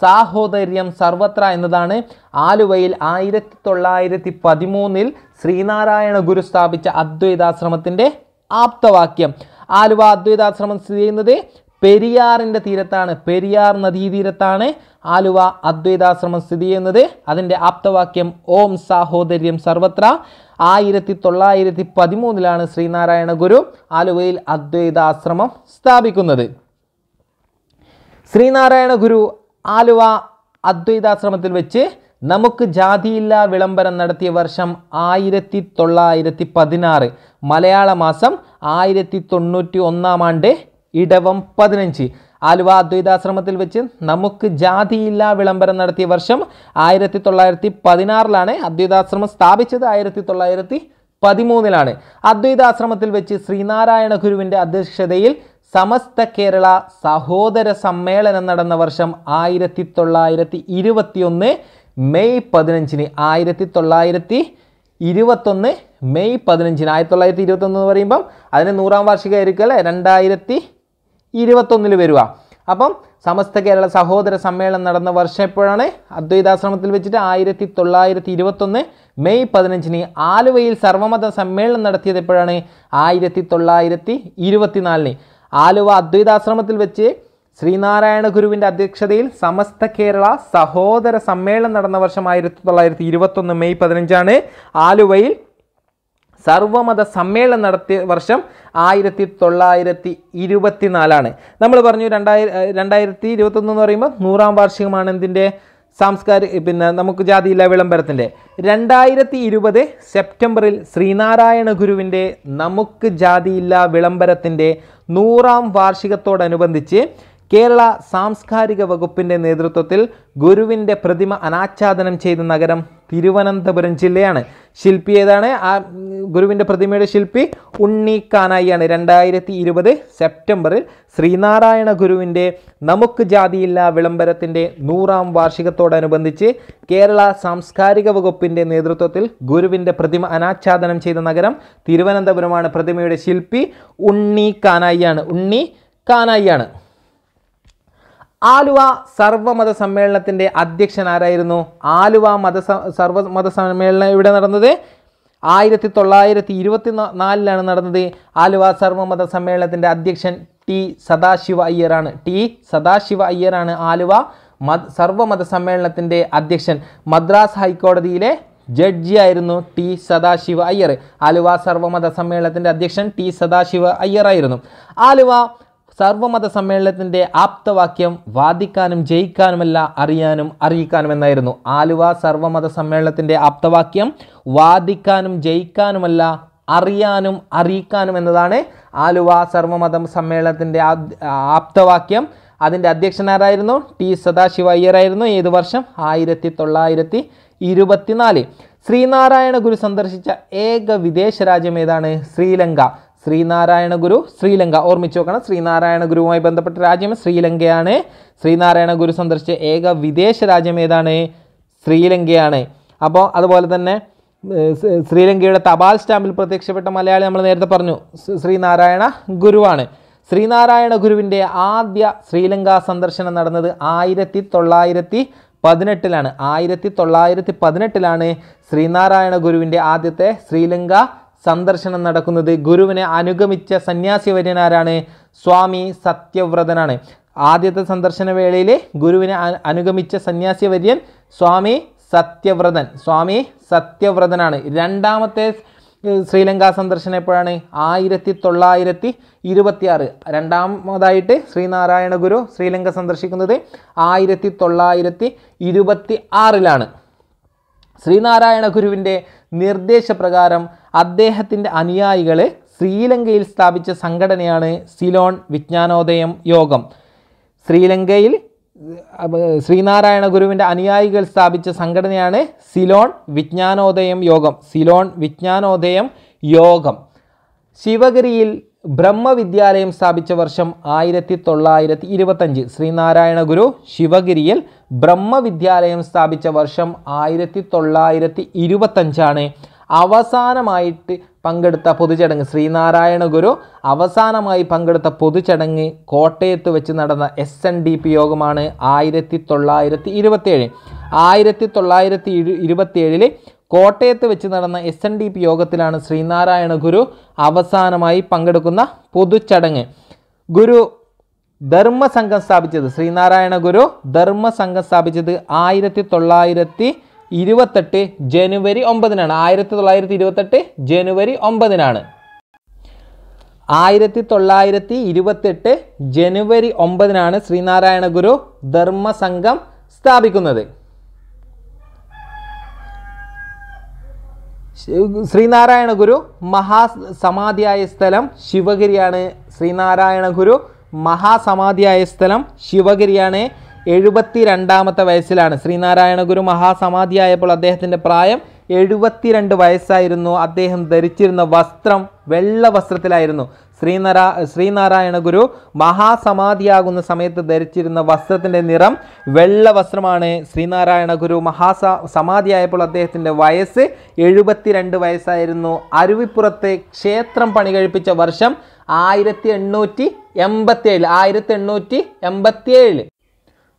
സാഹോദര്യം സർവത്ര എന്നതാണ് ആലുവയിൽ ആയിരത്തി തൊള്ളായിരത്തി പതിമൂന്നിൽ ശ്രീനാരായണ ഗുരു സ്ഥാപിച്ച അദ്വൈതാശ്രമത്തിൻ്റെ ആപ്തവാക്യം ആലുവ അദ്വൈതാശ്രമം സ്ഥിതി ചെയ്യുന്നത് പെരിയാറിൻ്റെ തീരത്താണ് പെരിയാർ നദീതീരത്താണ് ആലുവ അദ്വൈതാശ്രമം സ്ഥിതി ചെയ്യുന്നത് അതിൻ്റെ ആപ്തവാക്യം ഓം സാഹോദര്യം സർവത്ര ആയിരത്തി തൊള്ളായിരത്തി പതിമൂന്നിലാണ് ശ്രീനാരായണ ഗുരു ആലുവയിൽ അദ്വൈതാശ്രമം സ്ഥാപിക്കുന്നത് ശ്രീനാരായണ ഗുരു ആലുവ അദ്വൈതാശ്രമത്തിൽ വെച്ച് നമുക്ക് ജാതിയില്ല വിളംബരം നടത്തിയ വർഷം ആയിരത്തി തൊള്ളായിരത്തി പതിനാറ് മലയാള മാസം ആയിരത്തി തൊണ്ണൂറ്റി ഒന്നാം ആണ്ട് ഇടവം പതിനഞ്ച് ആലുവ അദ്വൈതാശ്രമത്തിൽ വെച്ച് നമുക്ക് ജാതിയില്ല വിളംബരം നടത്തിയ വർഷം ആയിരത്തി തൊള്ളായിരത്തി പതിനാറിലാണ് അദ്വൈതാശ്രമം സ്ഥാപിച്ചത് ആയിരത്തി തൊള്ളായിരത്തി പതിമൂന്നിലാണ് അദ്വൈതാശ്രമത്തിൽ വെച്ച് ശ്രീനാരായണ ഗുരുവിൻ്റെ അധ്യക്ഷതയിൽ സമസ്ത കേരള സഹോദര സമ്മേളനം നടന്ന വർഷം ആയിരത്തി തൊള്ളായിരത്തി ഇരുപത്തിയൊന്ന് മെയ് പതിനഞ്ചിന് ആയിരത്തി തൊള്ളായിരത്തി ഇരുപത്തൊന്ന് മെയ് പതിനഞ്ചിന് ആയിരത്തി തൊള്ളായിരത്തി ഇരുപത്തൊന്ന് എന്ന് പറയുമ്പം അതിന് നൂറാം ആയിരിക്കും അല്ലേ രണ്ടായിരത്തി ഇരുപത്തൊന്നിൽ വരിക അപ്പം സമസ്ത കേരള സഹോദര സമ്മേളനം നടന്ന വർഷം എപ്പോഴാണ് അദ്വൈതാശ്രമത്തിൽ വെച്ചിട്ട് ആയിരത്തി തൊള്ളായിരത്തി ഇരുപത്തൊന്ന് മെയ് പതിനഞ്ചിന് ആലുവയിൽ സർവമത സമ്മേളനം നടത്തിയത് എപ്പോഴാണ് ആയിരത്തി തൊള്ളായിരത്തി ഇരുപത്തിനാലിന് ആലുവ അദ്വൈതാശ്രമത്തിൽ വെച്ച് ശ്രീനാരായണ ഗുരുവിൻ്റെ അധ്യക്ഷതയിൽ സമസ്ത കേരള സഹോദര സമ്മേളനം നടന്ന വർഷം ആയിരത്തി തൊള്ളായിരത്തി ഇരുപത്തൊന്ന് മെയ് പതിനഞ്ചാണ് ആലുവയിൽ സർവമത സമ്മേളനം നടത്തിയ വർഷം ആയിരത്തി തൊള്ളായിരത്തി ഇരുപത്തി നാലാണ് നമ്മൾ പറഞ്ഞു രണ്ടായിരം രണ്ടായിരത്തി ഇരുപത്തൊന്ന് എന്ന് പറയുമ്പോൾ നൂറാം വാർഷികമാണ് ഇതിൻ്റെ സാംസ്കാരിക പിന്നെ നമുക്ക് ജാതിയില്ല വിളംബരത്തിൻ്റെ രണ്ടായിരത്തി ഇരുപത് സെപ്റ്റംബറിൽ ശ്രീനാരായണ ഗുരുവിൻ്റെ നമുക്ക് ജാതിയില്ല വിളംബരത്തിൻ്റെ നൂറാം വാർഷികത്തോടനുബന്ധിച്ച് കേരള സാംസ്കാരിക വകുപ്പിൻ്റെ നേതൃത്വത്തിൽ ഗുരുവിൻ്റെ പ്രതിമ അനാച്ഛാദനം ചെയ്ത നഗരം തിരുവനന്തപുരം ജില്ലയാണ് ശില്പി ഏതാണ് ആ ഗുരുവിൻ്റെ പ്രതിമയുടെ ശില്പി കാനായിയാണ് രണ്ടായിരത്തി ഇരുപത് സെപ്റ്റംബറിൽ ശ്രീനാരായണ ഗുരുവിൻ്റെ നമുക്ക് ജാതിയില്ല വിളംബരത്തിൻ്റെ നൂറാം വാർഷികത്തോടനുബന്ധിച്ച് കേരള സാംസ്കാരിക വകുപ്പിൻ്റെ നേതൃത്വത്തിൽ ഗുരുവിൻ്റെ പ്രതിമ അനാച്ഛാദനം ചെയ്ത നഗരം തിരുവനന്തപുരമാണ് പ്രതിമയുടെ ശില്പി ഉണ്ണി കാനായിയാണ് ഉണ്ണി കാനായിയാണ് ആലുവ സർവമത സമ്മേളനത്തിൻ്റെ അധ്യക്ഷൻ ആരായിരുന്നു ആലുവ മത സർവമത സമ്മേളനം ഇവിടെ നടന്നത് ആയിരത്തി തൊള്ളായിരത്തി ഇരുപത്തി നാലിലാണ് നടന്നത് ആലുവ സർവമത സമ്മേളനത്തിൻ്റെ അധ്യക്ഷൻ ടി സദാശിവ അയ്യറാണ് ടി സദാശിവ അയ്യറാണ് ആലുവ മത സർവമത സമ്മേളനത്തിൻ്റെ അധ്യക്ഷൻ മദ്രാസ് ഹൈക്കോടതിയിലെ ജഡ്ജിയായിരുന്നു ടി സദാശിവ അയ്യർ ആലുവ സർവമത സമ്മേളനത്തിൻ്റെ അധ്യക്ഷൻ ടി സദാശിവ അയ്യറായിരുന്നു ആലുവ സർവമത സമ്മേളനത്തിൻ്റെ ആപ്തവാക്യം വാദിക്കാനും ജയിക്കാനുമല്ല അറിയാനും അറിയിക്കാനും എന്നായിരുന്നു ആലുവ സർവമത സമ്മേളനത്തിൻ്റെ ആപ്തവാക്യം വാദിക്കാനും ജയിക്കാനുമല്ല അറിയാനും അറിയിക്കാനും എന്നതാണ് ആലുവ സർവമതം സമ്മേളനത്തിൻ്റെ ആപ്തവാക്യം അതിൻ്റെ അധ്യക്ഷനാരായിരുന്നു ടി സദാശിവ അയ്യരായിരുന്നു ഏത് വർഷം ആയിരത്തി തൊള്ളായിരത്തി ഇരുപത്തിനാല് ശ്രീനാരായണ ഗുരു സന്ദർശിച്ച ഏക വിദേശ രാജ്യം ഏതാണ് ശ്രീലങ്ക ശ്രീനാരായണ ഗുരു ശ്രീലങ്ക ഓർമ്മിച്ച് നോക്കണം ശ്രീനാരായണ ഗുരുവുമായി ബന്ധപ്പെട്ട രാജ്യം ശ്രീലങ്കയാണ് ശ്രീനാരായണ ഗുരു സന്ദർശിച്ച ഏക വിദേശ രാജ്യം ഏതാണ് ശ്രീലങ്കയാണ് അപ്പോൾ അതുപോലെ തന്നെ ശ്രീലങ്കയുടെ തപാൽ സ്റ്റാമ്പിൽ പ്രത്യക്ഷപ്പെട്ട മലയാളി നമ്മൾ നേരത്തെ പറഞ്ഞു ശ്രീനാരായണ ഗുരുവാണ് ശ്രീനാരായണ ഗുരുവിൻ്റെ ആദ്യ ശ്രീലങ്ക സന്ദർശനം നടന്നത് ആയിരത്തി തൊള്ളായിരത്തി പതിനെട്ടിലാണ് ആയിരത്തി തൊള്ളായിരത്തി പതിനെട്ടിലാണ് ശ്രീനാരായണ ഗുരുവിൻ്റെ ആദ്യത്തെ ശ്രീലങ്ക സന്ദർശനം നടക്കുന്നത് ഗുരുവിനെ അനുഗമിച്ച വര്യനാരാണ് സ്വാമി സത്യവ്രതനാണ് ആദ്യത്തെ സന്ദർശന വേളയിൽ ഗുരുവിനെ അനുഗമിച്ച സന്യാസിവര്യൻ സ്വാമി സത്യവ്രതൻ സ്വാമി സത്യവ്രതനാണ് രണ്ടാമത്തെ ശ്രീലങ്ക സന്ദർശനം എപ്പോഴാണ് ആയിരത്തി തൊള്ളായിരത്തി ആറ് രണ്ടാമതായിട്ട് ശ്രീനാരായണ ഗുരു ശ്രീലങ്ക സന്ദർശിക്കുന്നത് ആയിരത്തി തൊള്ളായിരത്തി ഇരുപത്തി ആറിലാണ് ശ്രീനാരായണ ഗുരുവിൻ്റെ നിർദ്ദേശപ്രകാരം അദ്ദേഹത്തിൻ്റെ അനുയായികൾ ശ്രീലങ്കയിൽ സ്ഥാപിച്ച സംഘടനയാണ് സിലോൺ വിജ്ഞാനോദയം യോഗം ശ്രീലങ്കയിൽ ശ്രീനാരായണ ഗുരുവിൻ്റെ അനുയായികൾ സ്ഥാപിച്ച സംഘടനയാണ് സിലോൺ വിജ്ഞാനോദയം യോഗം സിലോൺ വിജ്ഞാനോദയം യോഗം ശിവഗിരിയിൽ ബ്രഹ്മവിദ്യാലയം സ്ഥാപിച്ച വർഷം ആയിരത്തി തൊള്ളായിരത്തി ഇരുപത്തഞ്ച് ശ്രീനാരായണ ഗുരു ശിവഗിരിയിൽ ബ്രഹ്മവിദ്യാലയം സ്ഥാപിച്ച വർഷം ആയിരത്തി തൊള്ളായിരത്തി ഇരുപത്തഞ്ചാണ് അവസാനമായിട്ട് പങ്കെടുത്ത പൊതുചടങ്ങ് ശ്രീനാരായണ ഗുരു അവസാനമായി പങ്കെടുത്ത പൊതുചടങ്ങ് കോട്ടയത്ത് വെച്ച് നടന്ന എസ് എൻ ഡി പി യോഗമാണ് ആയിരത്തി തൊള്ളായിരത്തി ഇരുപത്തിയേഴ് ആയിരത്തി തൊള്ളായിരത്തി ഇരുപത്തിയേഴിൽ കോട്ടയത്ത് വെച്ച് നടന്ന എസ് എൻ ഡി പി യോഗത്തിലാണ് ശ്രീനാരായണ ഗുരു അവസാനമായി പങ്കെടുക്കുന്ന പൊതുചടങ്ങ് ഗുരു ധർമ്മസംഘം സ്ഥാപിച്ചത് ശ്രീനാരായണ ഗുരു ധർമ്മസംഘം സ്ഥാപിച്ചത് ആയിരത്തി തൊള്ളായിരത്തി ഇരുപത്തെട്ട് ജനുവരി ഒമ്പതിനാണ് ആയിരത്തി തൊള്ളായിരത്തി ഇരുപത്തെട്ട് ജനുവരി ഒമ്പതിനാണ് ആയിരത്തി തൊള്ളായിരത്തി ഇരുപത്തെട്ട് ജനുവരി ഒമ്പതിനാണ് ശ്രീനാരായണ ഗുരു ധർമ്മസംഘം സ്ഥാപിക്കുന്നത് ശ്രീനാരായണ ഗുരു മഹാസമാധിയായ സ്ഥലം ശിവഗിരിയാണ് ശ്രീനാരായണ ഗുരു മഹാസമാധിയായ സ്ഥലം ശിവഗിരിയാണ് എഴുപത്തി രണ്ടാമത്തെ വയസ്സിലാണ് ശ്രീനാരായണ ഗുരു മഹാസമാധിയായപ്പോൾ അദ്ദേഹത്തിൻ്റെ പ്രായം എഴുപത്തിരണ്ട് വയസ്സായിരുന്നു അദ്ദേഹം ധരിച്ചിരുന്ന വസ്ത്രം വെള്ള വസ്ത്രത്തിലായിരുന്നു ശ്രീനാരാ ശ്രീനാരായണ ഗുരു മഹാസമാധിയാകുന്ന സമയത്ത് ധരിച്ചിരുന്ന വസ്ത്രത്തിൻ്റെ നിറം വെള്ള വസ്ത്രമാണ് ശ്രീനാരായണ ഗുരു മഹാസ സമാധിയായപ്പോൾ അദ്ദേഹത്തിൻ്റെ വയസ്സ് എഴുപത്തിരണ്ട് വയസ്സായിരുന്നു അരുവിപ്പുറത്തെ ക്ഷേത്രം പണി കഴിപ്പിച്ച വർഷം ആയിരത്തി എണ്ണൂറ്റി എൺപത്തിയേഴ് ആയിരത്തി എണ്ണൂറ്റി എൺപത്തിയേഴ്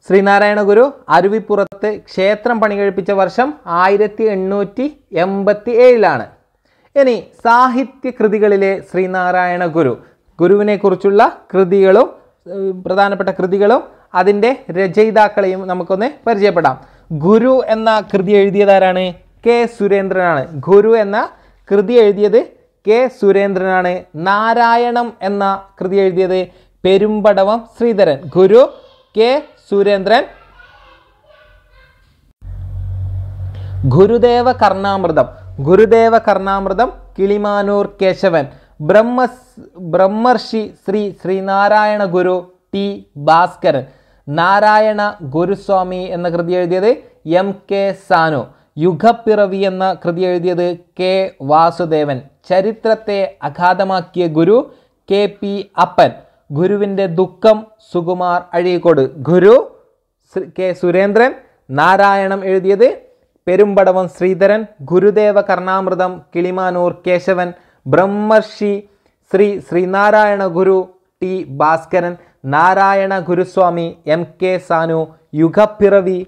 ശ്രീനാരായണ ഗുരു അരുവിപ്പുറത്ത് ക്ഷേത്രം പണികഴിപ്പിച്ച വർഷം ആയിരത്തി എണ്ണൂറ്റി എൺപത്തി ഏഴിലാണ് ഇനി സാഹിത്യകൃതികളിലെ ശ്രീനാരായണ ഗുരു ഗുരുവിനെക്കുറിച്ചുള്ള കൃതികളും പ്രധാനപ്പെട്ട കൃതികളും അതിൻ്റെ രചയിതാക്കളെയും നമുക്കൊന്ന് പരിചയപ്പെടാം ഗുരു എന്ന കൃതി എഴുതിയതാരാണ് കെ സുരേന്ദ്രനാണ് ഗുരു എന്ന കൃതി എഴുതിയത് കെ സുരേന്ദ്രനാണ് നാരായണം എന്ന കൃതി എഴുതിയത് പെരുമ്പടവം ശ്രീധരൻ ഗുരു കെ സുരേന്ദ്രൻ ഗുരുദേവ കർണാമൃതം ഗുരുദേവ കർണാമൃതം കിളിമാനൂർ കേശവൻ ബ്രഹ്മ ബ്രഹ്മർഷി ശ്രീ ശ്രീനാരായണ ഗുരു ടി ഭാസ്കരൻ നാരായണ ഗുരുസ്വാമി എന്ന കൃതി എഴുതിയത് എം കെ സാനു യുഗപ്പിറവി എന്ന കൃതി എഴുതിയത് കെ വാസുദേവൻ ചരിത്രത്തെ അഘാതമാക്കിയ ഗുരു കെ പി അപ്പൻ ഗുരുവിൻ്റെ ദുഃഖം സുകുമാർ അഴീക്കോട് ഗുരു കെ സുരേന്ദ്രൻ നാരായണം എഴുതിയത് Perumbadavam Sreedharan Gurudeva Karnamritham Kilimanoor Kesavan Brahmarshi Sree Sreenarayana Guru T Bhaskaran Narayana Guruswamy M K Sanu Yugappiravi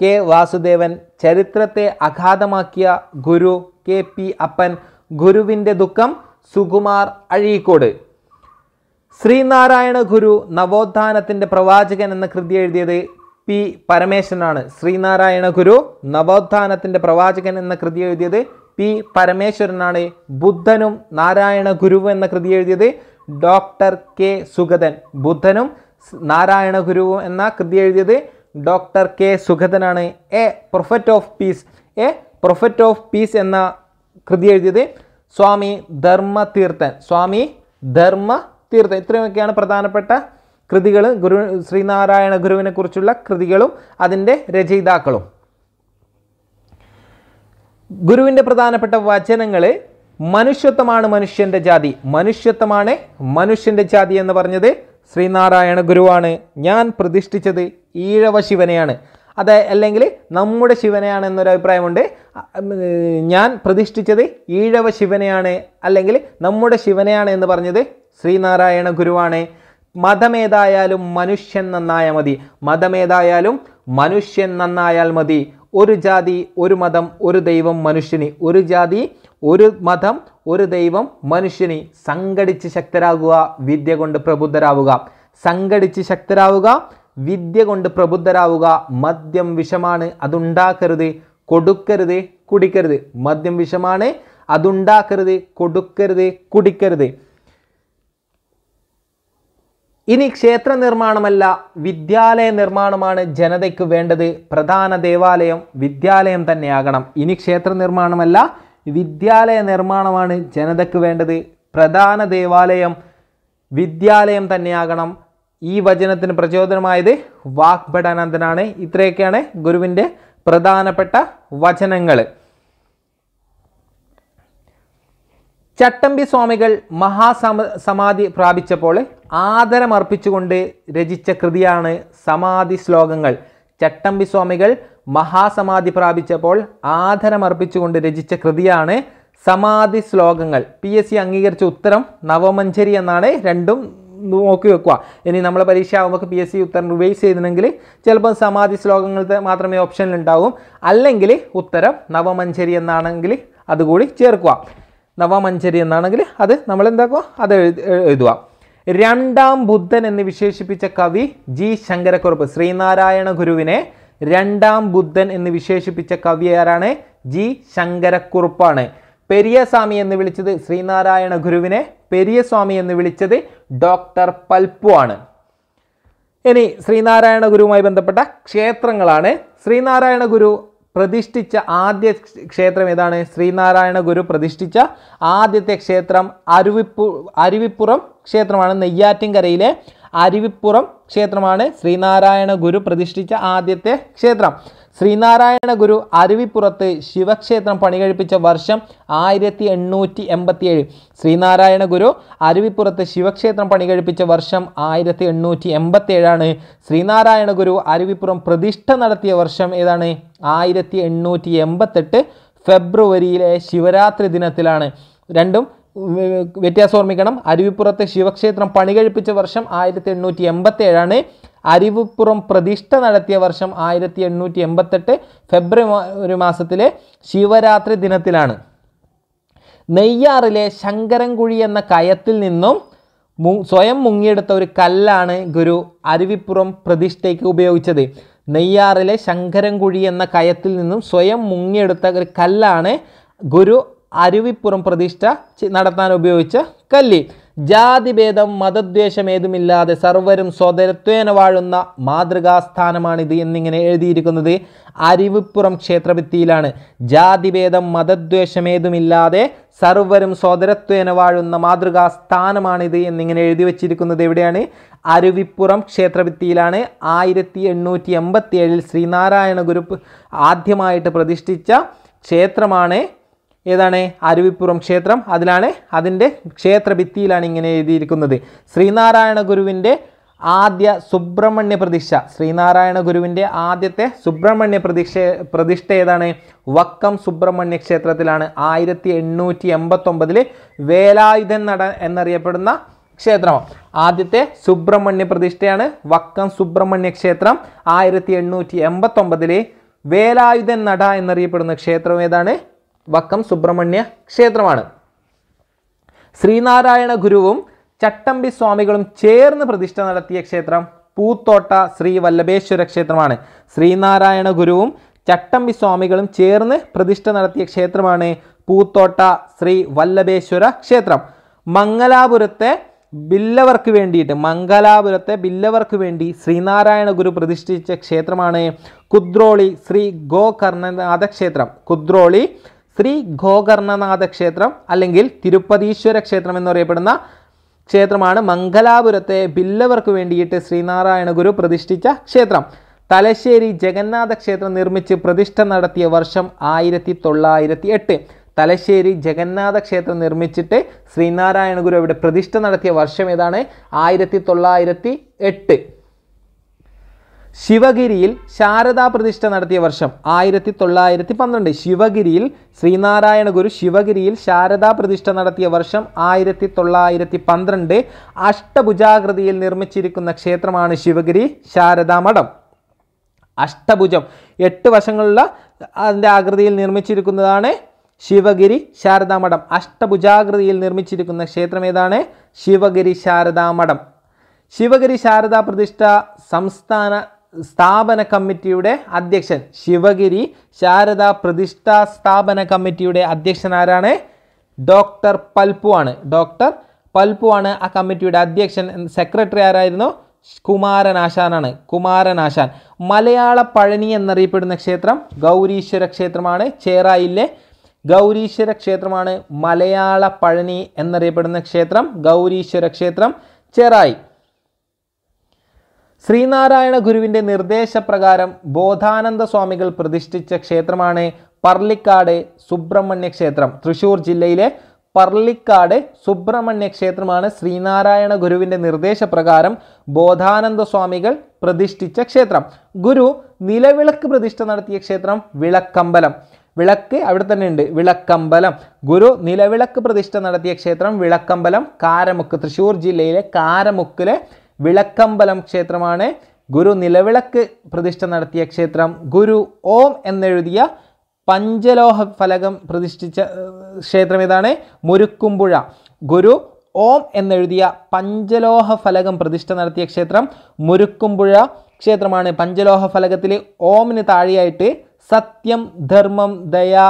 K Vasudevan ചരിത്രത്തെ അഗാധമാക്കിയ ഗുരു കെ പി അപ്പൻ ഗുരുവിൻ്റെ ദുഃഖം സുകുമാർ അഴീക്കോട് ശ്രീനാരായണ ഗുരു നവോത്ഥാനത്തിൻ്റെ പ്രവാചകൻ എന്ന കൃതി എഴുതിയത് പി പരമേശ്വരനാണ് ശ്രീനാരായണ ഗുരു നവോത്ഥാനത്തിൻ്റെ പ്രവാചകൻ എന്ന കൃതി എഴുതിയത് പി പരമേശ്വരനാണ് ബുദ്ധനും നാരായണ ഗുരുവും എന്ന കൃതി എഴുതിയത് ഡോക്ടർ കെ സുഗതൻ ബുദ്ധനും നാരായണ ഗുരുവും എന്ന കൃതി എഴുതിയത് ഡോക്ടർ കെ സുഗതനാണ് a prophet of peace a prophet of peace എന്ന കൃതി എഴുതിയത് സ്വാമി ധർമ്മതീർത്ഥൻ സ്വാമി ധർമ്മ തീർത്ഥം ഇത്രയുമൊക്കെയാണ് പ്രധാനപ്പെട്ട കൃതികൾ ഗുരു ശ്രീനാരായണ ഗുരുവിനെക്കുറിച്ചുള്ള കൃതികളും അതിൻ്റെ രചയിതാക്കളും ഗുരുവിൻ്റെ പ്രധാനപ്പെട്ട വചനങ്ങൾ മനുഷ്യത്വമാണ് മനുഷ്യൻ്റെ ജാതി മനുഷ്യത്വമാണ് മനുഷ്യൻ്റെ ജാതി എന്ന് പറഞ്ഞത് ശ്രീനാരായണ ഗുരുവാണ് ഞാൻ പ്രതിഷ്ഠിച്ചത് ഈഴവ ശിവനെയാണ് അത് അല്ലെങ്കിൽ നമ്മുടെ ശിവനെയാണ് എന്നൊരു അഭിപ്രായമുണ്ട് ഞാൻ പ്രതിഷ്ഠിച്ചത് ഈഴവ ശിവനെയാണ് അല്ലെങ്കിൽ നമ്മുടെ ശിവനെയാണ് എന്ന് പറഞ്ഞത് ശ്രീനാരായണ ഗുരുവാണ് മതമേതായാലും മനുഷ്യൻ നന്നായ മതി മതമേതായാലും മനുഷ്യൻ നന്നായാൽ മതി ഒരു ജാതി ഒരു മതം ഒരു ദൈവം മനുഷ്യന് ഒരു ജാതി ഒരു മതം ഒരു ദൈവം മനുഷ്യന് സംഘടിച്ച് ശക്തരാകുക വിദ്യ കൊണ്ട് പ്രബുദ്ധരാവുക സംഘടിച്ച് ശക്തരാവുക വിദ്യ കൊണ്ട് പ്രബുദ്ധരാവുക മദ്യം വിഷമാണ് അതുണ്ടാക്കരുത് കൊടുക്കരുത് കുടിക്കരുത് മദ്യം വിഷമാണ് അതുണ്ടാക്കരുത് കൊടുക്കരുത് കുടിക്കരുത് ഇനി ക്ഷേത്ര നിർമ്മാണമല്ല വിദ്യാലയ നിർമ്മാണമാണ് ജനതയ്ക്ക് വേണ്ടത് പ്രധാന ദേവാലയം വിദ്യാലയം തന്നെയാകണം ഇനി ക്ഷേത്ര നിർമ്മാണമല്ല വിദ്യാലയ നിർമ്മാണമാണ് ജനതയ്ക്ക് വേണ്ടത് പ്രധാന ദേവാലയം വിദ്യാലയം തന്നെയാകണം ഈ വചനത്തിന് പ്രചോദനമായത് വാക്ഭടാനന്ദനാണ് ഇത്രയൊക്കെയാണ് ഗുരുവിൻ്റെ പ്രധാനപ്പെട്ട വചനങ്ങൾ ചട്ടമ്പി സ്വാമികൾ മഹാസമ സമാധി പ്രാപിച്ചപ്പോൾ ആദരമർപ്പിച്ചുകൊണ്ട് രചിച്ച കൃതിയാണ് സമാധി ശ്ലോകങ്ങൾ ചട്ടമ്പി സ്വാമികൾ മഹാസമാധി പ്രാപിച്ചപ്പോൾ ആദരമർപ്പിച്ചുകൊണ്ട് രചിച്ച കൃതിയാണ് സമാധി ശ്ലോകങ്ങൾ പി എസ് സി അംഗീകരിച്ച ഉത്തരം നവമഞ്ചരി എന്നാണ് രണ്ടും നോക്കി വെക്കുക ഇനി നമ്മളെ പരീക്ഷ ആകുമ്പോൾ പി എസ് സി ഉത്തരം റിവൈസ് ചെയ്തിരുന്നെങ്കിൽ ചിലപ്പോൾ സമാധി ശ്ലോകങ്ങൾ മാത്രമേ ഓപ്ഷനിലുണ്ടാവും അല്ലെങ്കിൽ ഉത്തരം നവമഞ്ചരി എന്നാണെങ്കിൽ അതുകൂടി ചേർക്കുക നവമഞ്ചരി എന്നാണെങ്കിൽ അത് നമ്മൾ എന്താക്കുക അത് എഴുതുക രണ്ടാം ബുദ്ധൻ എന്ന് വിശേഷിപ്പിച്ച കവി ജി ശങ്കരക്കുറുപ്പ് ശ്രീനാരായണ ഗുരുവിനെ രണ്ടാം ബുദ്ധൻ എന്ന് വിശേഷിപ്പിച്ച കവി ആരാണ് ജി ശങ്കരക്കുറുപ്പാണ് പെരിയസ്വാമി എന്ന് വിളിച്ചത് ശ്രീനാരായണ ഗുരുവിനെ പെരിയസ്വാമി എന്ന് വിളിച്ചത് ഡോക്ടർ പൽപ്പു ആണ് ഇനി ശ്രീനാരായണ ഗുരുവുമായി ബന്ധപ്പെട്ട ക്ഷേത്രങ്ങളാണ് ശ്രീനാരായണ ഗുരു പ്രതിഷ്ഠിച്ച ആദ്യ ക്ഷേത്രം ഏതാണ് ശ്രീനാരായണ ഗുരു പ്രതിഷ്ഠിച്ച ആദ്യത്തെ ക്ഷേത്രം അരുവിപ്പു അരുവിപ്പുറം ക്ഷേത്രമാണ് നെയ്യാറ്റിൻകരയിലെ അരുവിപ്പുറം ക്ഷേത്രമാണ് ശ്രീനാരായണ ഗുരു പ്രതിഷ്ഠിച്ച ആദ്യത്തെ ക്ഷേത്രം ശ്രീനാരായണ ഗുരു അരുവിപ്പുറത്ത് ശിവക്ഷേത്രം പണികഴിപ്പിച്ച വർഷം ആയിരത്തി എണ്ണൂറ്റി എൺപത്തിയേഴ് ശ്രീനാരായണ ഗുരു അരുവിപ്പുറത്ത് ശിവക്ഷേത്രം പണികഴിപ്പിച്ച വർഷം ആയിരത്തി എണ്ണൂറ്റി എൺപത്തിയേഴാണ് ശ്രീനാരായണ ഗുരു അരുവിപ്പുറം പ്രതിഷ്ഠ നടത്തിയ വർഷം ഏതാണ് ആയിരത്തി എണ്ണൂറ്റി എൺപത്തെട്ട് ഫെബ്രുവരിയിലെ ശിവരാത്രി ദിനത്തിലാണ് രണ്ടും വ്യത്യാസം ഓർമ്മിക്കണം അരുവിപ്പുറത്ത് ശിവക്ഷേത്രം പണികഴിപ്പിച്ച വർഷം ആയിരത്തി എണ്ണൂറ്റി എൺപത്തി ഏഴാണ് അരിവുപ്പുറം പ്രതിഷ്ഠ നടത്തിയ വർഷം ആയിരത്തി എണ്ണൂറ്റി എൺപത്തെട്ട് ഫെബ്രുവരി മാസത്തിലെ ശിവരാത്രി ദിനത്തിലാണ് നെയ്യാറിലെ ശങ്കരൻകുഴി എന്ന കയത്തിൽ നിന്നും സ്വയം മുങ്ങിയെടുത്ത ഒരു കല്ലാണ് ഗുരു അരുവിപ്പുറം പ്രതിഷ്ഠയ്ക്ക് ഉപയോഗിച്ചത് നെയ്യാറിലെ ശങ്കരൻകുഴി എന്ന കയത്തിൽ നിന്നും സ്വയം മുങ്ങിയെടുത്ത ഒരു കല്ലാണ് ഗുരു അരുവിപ്പുറം പ്രതിഷ്ഠ നടത്താൻ ഉപയോഗിച്ച കല്ല് ജാതിഭേദം മതദ്വേഷം ഏതുമില്ലാതെ സർവരും സ്വതരത്വേന വാഴുന്ന മാതൃകാസ്ഥാനമാണിത് എന്നിങ്ങനെ എഴുതിയിരിക്കുന്നത് അരിവിപ്പുറം ക്ഷേത്രഭിത്തിയിലാണ് ജാതിഭേദം മതദ്വേഷം ഏതുമില്ലാതെ സർവരും സ്വതരത്വേന വാഴുന്ന മാതൃകാസ്ഥാനമാണിത് എന്നിങ്ങനെ എഴുതി വച്ചിരിക്കുന്നത് എവിടെയാണ് അരുവിപ്പുറം ക്ഷേത്രഭിത്തിയിലാണ് ആയിരത്തി എണ്ണൂറ്റി എൺപത്തി ഏഴിൽ ശ്രീനാരായണ ഗുരു ആദ്യമായിട്ട് പ്രതിഷ്ഠിച്ച ക്ഷേത്രമാണ് ഏതാണ് അരുവിപ്പുറം ക്ഷേത്രം അതിലാണ് അതിൻ്റെ ഭിത്തിയിലാണ് ഇങ്ങനെ എഴുതിയിരിക്കുന്നത് ശ്രീനാരായണ ഗുരുവിൻ്റെ ആദ്യ സുബ്രഹ്മണ്യ പ്രതിഷ്ഠ ശ്രീനാരായണ ഗുരുവിൻ്റെ ആദ്യത്തെ സുബ്രഹ്മണ്യ പ്രതിഷ്ഠ പ്രതിഷ്ഠ ഏതാണ് വക്കം സുബ്രഹ്മണ്യ ക്ഷേത്രത്തിലാണ് ആയിരത്തി എണ്ണൂറ്റി എൺപത്തൊമ്പതിൽ വേലായുധൻ നട എന്നറിയപ്പെടുന്ന ക്ഷേത്രം ആദ്യത്തെ സുബ്രഹ്മണ്യ പ്രതിഷ്ഠയാണ് വക്കം സുബ്രഹ്മണ്യ ക്ഷേത്രം ആയിരത്തി എണ്ണൂറ്റി എൺപത്തൊമ്പതിൽ വേലായുധൻ നട എന്നറിയപ്പെടുന്ന ക്ഷേത്രം ഏതാണ് വക്കം സുബ്രഹ്മണ്യ ക്ഷേത്രമാണ് ശ്രീനാരായണ ഗുരുവും ചട്ടമ്പി സ്വാമികളും ചേർന്ന് പ്രതിഷ്ഠ നടത്തിയ ക്ഷേത്രം പൂത്തോട്ട ശ്രീ വല്ലഭേശ്വര ക്ഷേത്രമാണ് ശ്രീനാരായണ ഗുരുവും ചട്ടമ്പി സ്വാമികളും ചേർന്ന് പ്രതിഷ്ഠ നടത്തിയ ക്ഷേത്രമാണ് പൂത്തോട്ട ശ്രീ വല്ലഭേശ്വര ക്ഷേത്രം മംഗലാപുരത്തെ ബില്ലവർക്ക് വേണ്ടിയിട്ട് മംഗലാപുരത്തെ ബില്ലവർക്ക് വേണ്ടി ശ്രീനാരായണ ഗുരു പ്രതിഷ്ഠിച്ച ക്ഷേത്രമാണ് കുദ്രോളി ശ്രീ ഗോകർണനാഥ ക്ഷേത്രം കുദ്രോളി ശ്രീ ഗോകർണനാഥ ക്ഷേത്രം അല്ലെങ്കിൽ തിരുപ്പതീശ്വര ക്ഷേത്രം എന്നറിയപ്പെടുന്ന ക്ഷേത്രമാണ് മംഗലാപുരത്തെ ബില്ലവർക്ക് വേണ്ടിയിട്ട് ശ്രീനാരായണ ഗുരു പ്രതിഷ്ഠിച്ച ക്ഷേത്രം തലശ്ശേരി ജഗന്നാഥ ക്ഷേത്രം നിർമ്മിച്ച് പ്രതിഷ്ഠ നടത്തിയ വർഷം ആയിരത്തി തൊള്ളായിരത്തി എട്ട് തലശ്ശേരി ജഗന്നാഥ ക്ഷേത്രം നിർമ്മിച്ചിട്ട് ശ്രീനാരായണ ഗുരു അവിടെ പ്രതിഷ്ഠ നടത്തിയ വർഷം ഏതാണ് ആയിരത്തി തൊള്ളായിരത്തി എട്ട് ശിവഗിരിയിൽ ശാരദാ പ്രതിഷ്ഠ നടത്തിയ വർഷം ആയിരത്തി തൊള്ളായിരത്തി പന്ത്രണ്ട് ശിവഗിരിയിൽ ശ്രീനാരായണ ഗുരു ശിവഗിരിയിൽ ശാരദാ പ്രതിഷ്ഠ നടത്തിയ വർഷം ആയിരത്തി തൊള്ളായിരത്തി പന്ത്രണ്ട് അഷ്ടഭുജാകൃതിയിൽ നിർമ്മിച്ചിരിക്കുന്ന ക്ഷേത്രമാണ് ശിവഗിരി ശാരദാ മഠം അഷ്ടഭുജം എട്ട് വശങ്ങളുള്ള അതിൻ്റെ ആകൃതിയിൽ നിർമ്മിച്ചിരിക്കുന്നതാണ് ശിവഗിരി ശാരദാ മഠം അഷ്ടഭുജാകൃതിയിൽ നിർമ്മിച്ചിരിക്കുന്ന ക്ഷേത്രം ഏതാണ് ശിവഗിരി ശാരദാ മഠം ശിവഗിരി ശാരദാ പ്രതിഷ്ഠ സംസ്ഥാന സ്ഥാപന കമ്മിറ്റിയുടെ അധ്യക്ഷൻ ശിവഗിരി ശാരദ പ്രതിഷ്ഠാ സ്ഥാപന കമ്മിറ്റിയുടെ അധ്യക്ഷൻ ആരാണ് ഡോക്ടർ പൽപു ആണ് ഡോക്ടർ പൽപു ആണ് ആ കമ്മിറ്റിയുടെ അധ്യക്ഷൻ സെക്രട്ടറി ആരായിരുന്നു കുമാരനാശാനാണ് കുമാരനാശാൻ മലയാള പഴനി എന്നറിയപ്പെടുന്ന ക്ഷേത്രം ഗൗരീശ്വര ക്ഷേത്രമാണ് ചേറായില്ലേ ഗൗരീശ്വര ക്ഷേത്രമാണ് മലയാള പഴനി എന്നറിയപ്പെടുന്ന ക്ഷേത്രം ഗൗരീശ്വര ക്ഷേത്രം ചേറായി ശ്രീനാരായണ ഗുരുവിൻ്റെ നിർദ്ദേശപ്രകാരം ബോധാനന്ദ സ്വാമികൾ പ്രതിഷ്ഠിച്ച ക്ഷേത്രമാണ് പർലിക്കാട് സുബ്രഹ്മണ്യ ക്ഷേത്രം തൃശ്ശൂർ ജില്ലയിലെ പർലിക്കാട് സുബ്രഹ്മണ്യ ക്ഷേത്രമാണ് ശ്രീനാരായണ ഗുരുവിൻ്റെ നിർദ്ദേശപ്രകാരം ബോധാനന്ദ സ്വാമികൾ പ്രതിഷ്ഠിച്ച ക്ഷേത്രം ഗുരു നിലവിളക്ക് പ്രതിഷ്ഠ നടത്തിയ ക്ഷേത്രം വിളക്കമ്പലം വിളക്ക് അവിടെ തന്നെ ഉണ്ട് വിളക്കമ്പലം ഗുരു നിലവിളക്ക് പ്രതിഷ്ഠ നടത്തിയ ക്ഷേത്രം വിളക്കമ്പലം കാരമുക്ക് തൃശ്ശൂർ ജില്ലയിലെ കാരമുക്കിലെ വിളക്കമ്പലം ക്ഷേത്രമാണ് ഗുരു നിലവിളക്ക് പ്രതിഷ്ഠ നടത്തിയ ക്ഷേത്രം ഗുരു ഓം എന്നെഴുതിയ പഞ്ചലോഹ ഫലകം പ്രതിഷ്ഠിച്ച ക്ഷേത്രം ഏതാണ് മുരുക്കുമ്പുഴ ഗുരു ഓം എന്നെഴുതിയ പഞ്ചലോഹ ഫലകം പ്രതിഷ്ഠ നടത്തിയ ക്ഷേത്രം മുരുക്കുമ്പുഴ ക്ഷേത്രമാണ് പഞ്ചലോഹ ഫലകത്തിൽ ഓമിന് താഴെയായിട്ട് സത്യം ധർമ്മം ദയ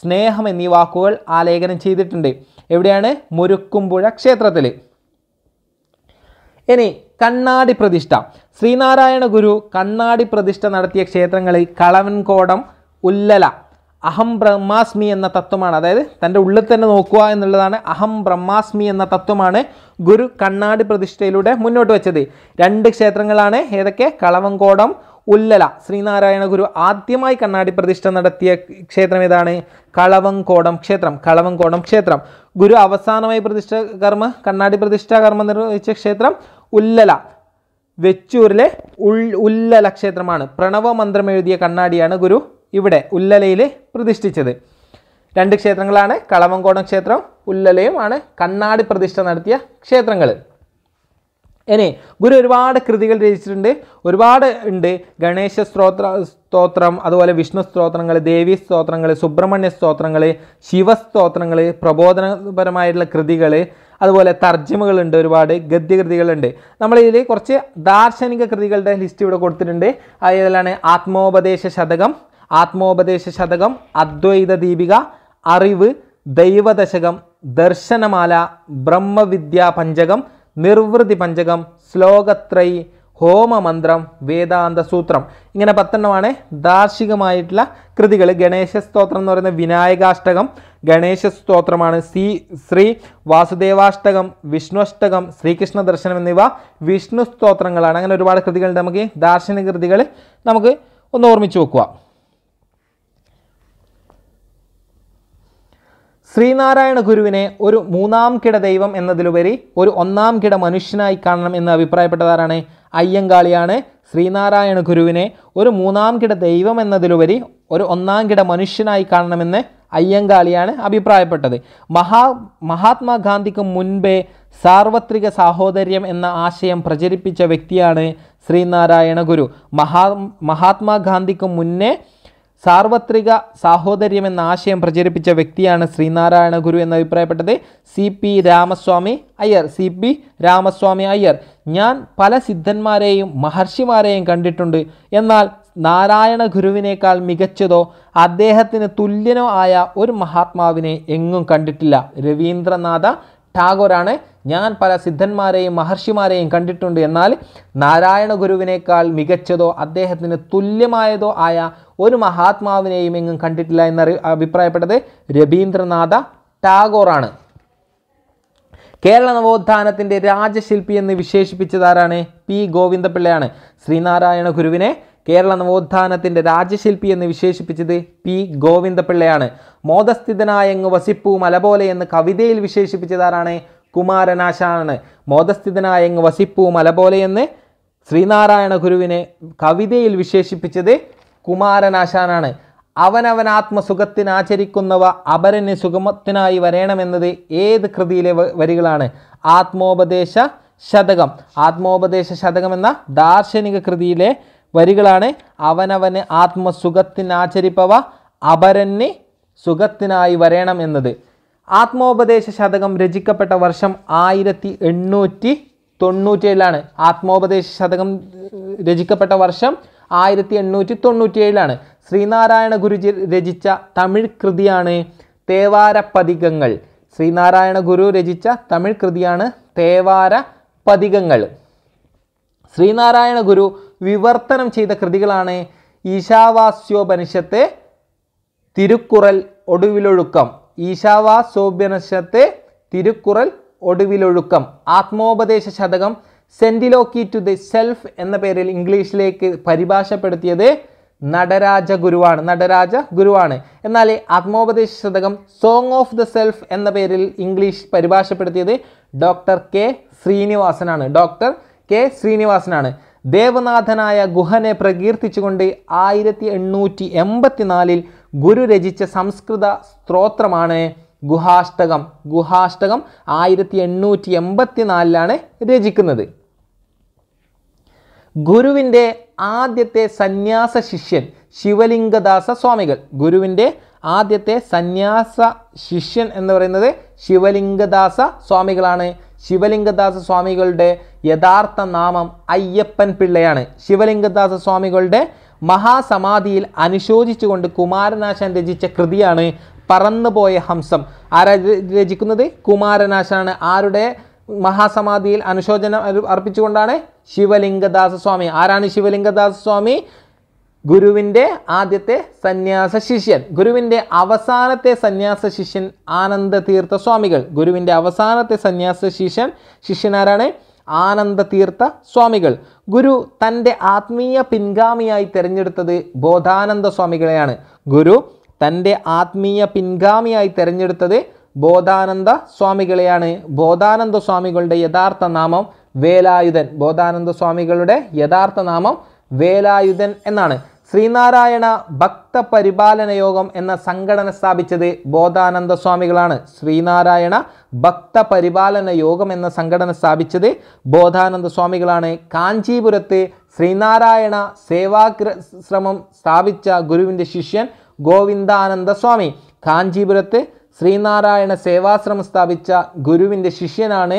സ്നേഹം എന്നീ വാക്കുകൾ ആലേഖനം ചെയ്തിട്ടുണ്ട് എവിടെയാണ് മുരുക്കുമ്പുഴ ക്ഷേത്രത്തിൽ ഇനി കണ്ണാടി പ്രതിഷ്ഠ ശ്രീനാരായണ ഗുരു കണ്ണാടി പ്രതിഷ്ഠ നടത്തിയ ക്ഷേത്രങ്ങളിൽ കളവൻകോടം ഉല്ലല അഹം ബ്രഹ്മാസ്മി എന്ന തത്വമാണ് അതായത് തൻ്റെ ഉള്ളിൽ തന്നെ നോക്കുക എന്നുള്ളതാണ് അഹം ബ്രഹ്മാസ്മി എന്ന തത്വമാണ് ഗുരു കണ്ണാടി പ്രതിഷ്ഠയിലൂടെ മുന്നോട്ട് വെച്ചത് രണ്ട് ക്ഷേത്രങ്ങളാണ് ഏതൊക്കെ കളവങ്കോടം ഉല്ലല ശ്രീനാരായണ ഗുരു ആദ്യമായി കണ്ണാടി പ്രതിഷ്ഠ നടത്തിയ ക്ഷേത്രം ഏതാണ് കളവങ്കോടം ക്ഷേത്രം കളവങ്കോടം ക്ഷേത്രം ഗുരു അവസാനമായി പ്രതിഷ്ഠ കർമ്മ കണ്ണാടി പ്രതിഷ്ഠാ കർമ്മം നിർവഹിച്ച ക്ഷേത്രം ഉല്ലല വെച്ചൂരിലെ ഉൾ ഉല്ലല ക്ഷേത്രമാണ് പ്രണവ മന്ത്രം എഴുതിയ കണ്ണാടിയാണ് ഗുരു ഇവിടെ ഉല്ലലയിൽ പ്രതിഷ്ഠിച്ചത് രണ്ട് ക്ഷേത്രങ്ങളാണ് കളമങ്കോണം ക്ഷേത്രം ആണ് കണ്ണാടി പ്രതിഷ്ഠ നടത്തിയ ക്ഷേത്രങ്ങൾ ഇനി ഗുരു ഒരുപാട് കൃതികൾ രചിച്ചിട്ടുണ്ട് ഒരുപാട് ഉണ്ട് ഗണേശ സ്ത്രോത്ര സ്തോത്രം അതുപോലെ വിഷ്ണു സ്തോത്രങ്ങൾ ദേവി സ്തോത്രങ്ങൾ സുബ്രഹ്മണ്യ സ്തോത്രങ്ങൾ ശിവസ്തോത്രങ്ങൾ പ്രബോധനപരമായിട്ടുള്ള കൃതികൾ അതുപോലെ തർജ്ജമകളുണ്ട് ഒരുപാട് ഗദ്യകൃതികളുണ്ട് നമ്മളിതിൽ കുറച്ച് ദാർശനിക കൃതികളുടെ ലിസ്റ്റ് ഇവിടെ കൊടുത്തിട്ടുണ്ട് അതിലാണ് ആത്മോപദേശ ശതകം ആത്മോപദേശ ശതകം അദ്വൈത ദീപിക അറിവ് ദൈവദശകം ദർശനമാല ബ്രഹ്മവിദ്യാ പഞ്ചകം നിർവൃതി പഞ്ചകം ശ്ലോകത്രയി ഹോമമന്ത്രം വേദാന്ത സൂത്രം ഇങ്ങനെ പത്തെണ്ണമാണ് ദാർശികമായിട്ടുള്ള കൃതികൾ ഗണേശ സ്തോത്രം എന്ന് പറയുന്ന വിനായകാഷ്ടകം ഗണേശ സ്തോത്രമാണ് സി ശ്രീ വാസുദേവാഷ്ടകം വിഷ്ണുഷ്ടകം ശ്രീകൃഷ്ണ ദർശനം എന്നിവ വിഷ്ണു സ്തോത്രങ്ങളാണ് അങ്ങനെ ഒരുപാട് കൃതികൾ നമുക്ക് ദാർശനിക കൃതികൾ നമുക്ക് ഒന്ന് ഓർമ്മിച്ച് വെക്കുക ശ്രീനാരായണ ഗുരുവിനെ ഒരു മൂന്നാം കിട ദൈവം എന്നതിലുപരി ഒരു ഒന്നാം കിട മനുഷ്യനായി കാണണം എന്ന് അഭിപ്രായപ്പെട്ടതാരാണ് അയ്യങ്കാളിയാണ് ശ്രീനാരായണ ഗുരുവിനെ ഒരു മൂന്നാം കിട ദൈവം എന്നതിലുപരി ഒരു ഒന്നാം കിട മനുഷ്യനായി കാണണമെന്ന് അയ്യങ്കാളിയാണ് അഭിപ്രായപ്പെട്ടത് മഹാ മഹാത്മാഗാന്ധിക്ക് മുൻപേ സാർവത്രിക സാഹോദര്യം എന്ന ആശയം പ്രചരിപ്പിച്ച വ്യക്തിയാണ് ശ്രീനാരായണ ഗുരു മഹാ മഹാത്മാഗാന്ധിക്ക് മുന്നേ സാർവത്രിക സാഹോദര്യം എന്ന ആശയം പ്രചരിപ്പിച്ച വ്യക്തിയാണ് ശ്രീനാരായണ ഗുരു എന്ന് അഭിപ്രായപ്പെട്ടത് C P Ramaswamy Iyer C P Ramaswamy Iyer ഞാൻ പല സിദ്ധന്മാരെയും മഹർഷിമാരെയും കണ്ടിട്ടുണ്ട് എന്നാൽ നാരായണ ഗുരുവിനേക്കാൾ മികച്ചതോ അദ്ദേഹത്തിന് തുല്യനോ ആയ ഒരു മഹാത്മാവിനെ എങ്ങും കണ്ടിട്ടില്ല രവീന്ദ്രനാഥ ടാഗോറാണ് ഞാൻ പല സിദ്ധന്മാരെയും മഹർഷിമാരെയും കണ്ടിട്ടുണ്ട് എന്നാൽ നാരായണ ഗുരുവിനേക്കാൾ മികച്ചതോ അദ്ദേഹത്തിന് തുല്യമായതോ ആയ ഒരു മഹാത്മാവിനെയും എങ്ങും കണ്ടിട്ടില്ല എന്ന് അഭിപ്രായപ്പെട്ടത് രവീന്ദ്രനാഥ ടാഗോറാണ് കേരള നവോത്ഥാനത്തിൻ്റെ രാജശില്പി എന്ന് വിശേഷിപ്പിച്ചതാരാണ് പി ഗോവിന്ദപിള്ളയാണ് ശ്രീനാരായണ ഗുരുവിനെ കേരള നവോത്ഥാനത്തിൻ്റെ രാജശില്പി എന്ന് വിശേഷിപ്പിച്ചത് പി ഗോവിന്ദപിള്ളയാണ് മോദസ്ഥിതനായ വസിപ്പൂ മലപോലെ എന്ന് കവിതയിൽ വിശേഷിപ്പിച്ചതാരാണ് കുമാരനാശാനാണ് മോദസ്ഥിതനായ എങ്ങ് വസിപ്പൂ മലപോലെ എന്ന് ശ്രീനാരായണ ഗുരുവിനെ കവിതയിൽ വിശേഷിപ്പിച്ചത് കുമാരനാശാനാണ് അവനവനാത്മസുഖത്തിന് ആചരിക്കുന്നവ അപരന് സുഖമത്തിനായി വരണമെന്നത് ഏത് കൃതിയിലെ വരികളാണ് ആത്മോപദേശ ശതകം ആത്മോപദേശ ശതകം എന്ന ദാർശനിക കൃതിയിലെ വരികളാണ് അവനവന് ആത്മസുഖത്തിനാചരിപ്പവ അപരന് സുഖത്തിനായി വരേണം എന്നത് ആത്മോപദേശ ശതകം രചിക്കപ്പെട്ട വർഷം ആയിരത്തി എണ്ണൂറ്റി തൊണ്ണൂറ്റേഴിലാണ് ആത്മോപദേശ ശതകം രചിക്കപ്പെട്ട വർഷം ആയിരത്തി എണ്ണൂറ്റി തൊണ്ണൂറ്റിയേഴിലാണ് ശ്രീനാരായണ ഗുരുജി രചിച്ച തമിഴ് കൃതിയാണ് തേവാരപ്പതികങ്ങൾ ശ്രീനാരായണ ഗുരു രചിച്ച തമിഴ് കൃതിയാണ് തേവാര പതികങ്ങൾ ശ്രീനാരായണ ഗുരു വിവർത്തനം ചെയ്ത കൃതികളാണ് ഈശാവാസ്യോപനിഷത്തെ തിരുക്കുറൽ ഒടുവിലൊഴുക്കം ഈശാവാസ്യോപനിഷത്തെ തിരുക്കുറൽ ഒടുവിലൊഴുക്കം ആത്മോപദേശ ശതകം സെൻറ്റിലോക്കി ടു ദി സെൽഫ് എന്ന പേരിൽ ഇംഗ്ലീഷിലേക്ക് പരിഭാഷപ്പെടുത്തിയത് നടരാജ ഗുരുവാണ് നടരാജ ഗുരുവാണ് എന്നാൽ ആത്മോപദേശ ശതകം സോങ് ഓഫ് ദ സെൽഫ് എന്ന പേരിൽ ഇംഗ്ലീഷ് പരിഭാഷപ്പെടുത്തിയത് ഡോക്ടർ കെ ശ്രീനിവാസനാണ് ഡോക്ടർ കെ ശ്രീനിവാസനാണ് ദേവനാഥനായ ഗുഹനെ പ്രകീർത്തിച്ചുകൊണ്ട് ആയിരത്തി എണ്ണൂറ്റി എൺപത്തിനാലിൽ ഗുരു രചിച്ച സംസ്കൃത സ്ത്രോത്രമാണ് ഗുഹാഷ്ടകം ഗുഹാഷ്ടകം ആയിരത്തി എണ്ണൂറ്റി എൺപത്തി നാലിലാണ് രചിക്കുന്നത് ഗുരുവിൻ്റെ ആദ്യത്തെ സന്യാസ ശിഷ്യൻ ശിവലിംഗദാസ സ്വാമികൾ ഗുരുവിൻ്റെ ആദ്യത്തെ സന്യാസ ശിഷ്യൻ എന്ന് പറയുന്നത് ശിവലിംഗദാസ സ്വാമികളാണ് ശിവലിംഗദാസ സ്വാമികളുടെ യഥാർത്ഥ നാമം അയ്യപ്പൻ പിള്ളയാണ് ശിവലിംഗദാസ സ്വാമികളുടെ മഹാസമാധിയിൽ അനുശോചിച്ചുകൊണ്ട് കുമാരനാശൻ രചിച്ച കൃതിയാണ് പറന്നുപോയ ഹംസം ആരാ രചിക്കുന്നത് കുമാരനാശാണ് ആരുടെ മഹാസമാധിയിൽ അനുശോചനം അർപ്പിച്ചുകൊണ്ടാണ് ശിവലിംഗദാസ സ്വാമി ആരാണ് ശിവലിംഗദാസ സ്വാമി ഗുരുവിൻ്റെ ആദ്യത്തെ സന്യാസ ശിഷ്യൻ ഗുരുവിൻ്റെ അവസാനത്തെ സന്യാസ ശിഷ്യൻ ആനന്ദ തീർത്ഥ സ്വാമികൾ ഗുരുവിൻ്റെ അവസാനത്തെ സന്യാസ ശിഷ്യൻ ശിഷ്യനാരാണ് ആനന്ദ തീർത്ഥ സ്വാമികൾ ഗുരു തൻ്റെ ആത്മീയ പിൻഗാമിയായി തിരഞ്ഞെടുത്തത് ബോധാനന്ദ സ്വാമികളെയാണ് ഗുരു തൻ്റെ ആത്മീയ പിൻഗാമിയായി തിരഞ്ഞെടുത്തത് ബോധാനന്ദ സ്വാമികളെയാണ് ബോധാനന്ദ സ്വാമികളുടെ യഥാർത്ഥ നാമം വേലായുധൻ ബോധാനന്ദ സ്വാമികളുടെ യഥാർത്ഥ നാമം വേലായുധൻ എന്നാണ് ശ്രീനാരായണ ഭക്ത പരിപാലന യോഗം എന്ന സംഘടന സ്ഥാപിച്ചത് ബോധാനന്ദ സ്വാമികളാണ് ശ്രീനാരായണ ഭക്ത പരിപാലന യോഗം എന്ന സംഘടന സ്ഥാപിച്ചത് ബോധാനന്ദ സ്വാമികളാണ് കാഞ്ചീപുരത്ത് ശ്രീനാരായണ സേവാശ്രമം സ്ഥാപിച്ച ഗുരുവിൻ്റെ ശിഷ്യൻ ഗോവിന്ദാനന്ദ സ്വാമി കാഞ്ചീപുരത്ത് ശ്രീനാരായണ സേവാശ്രമം സ്ഥാപിച്ച ഗുരുവിൻ്റെ ശിഷ്യനാണ്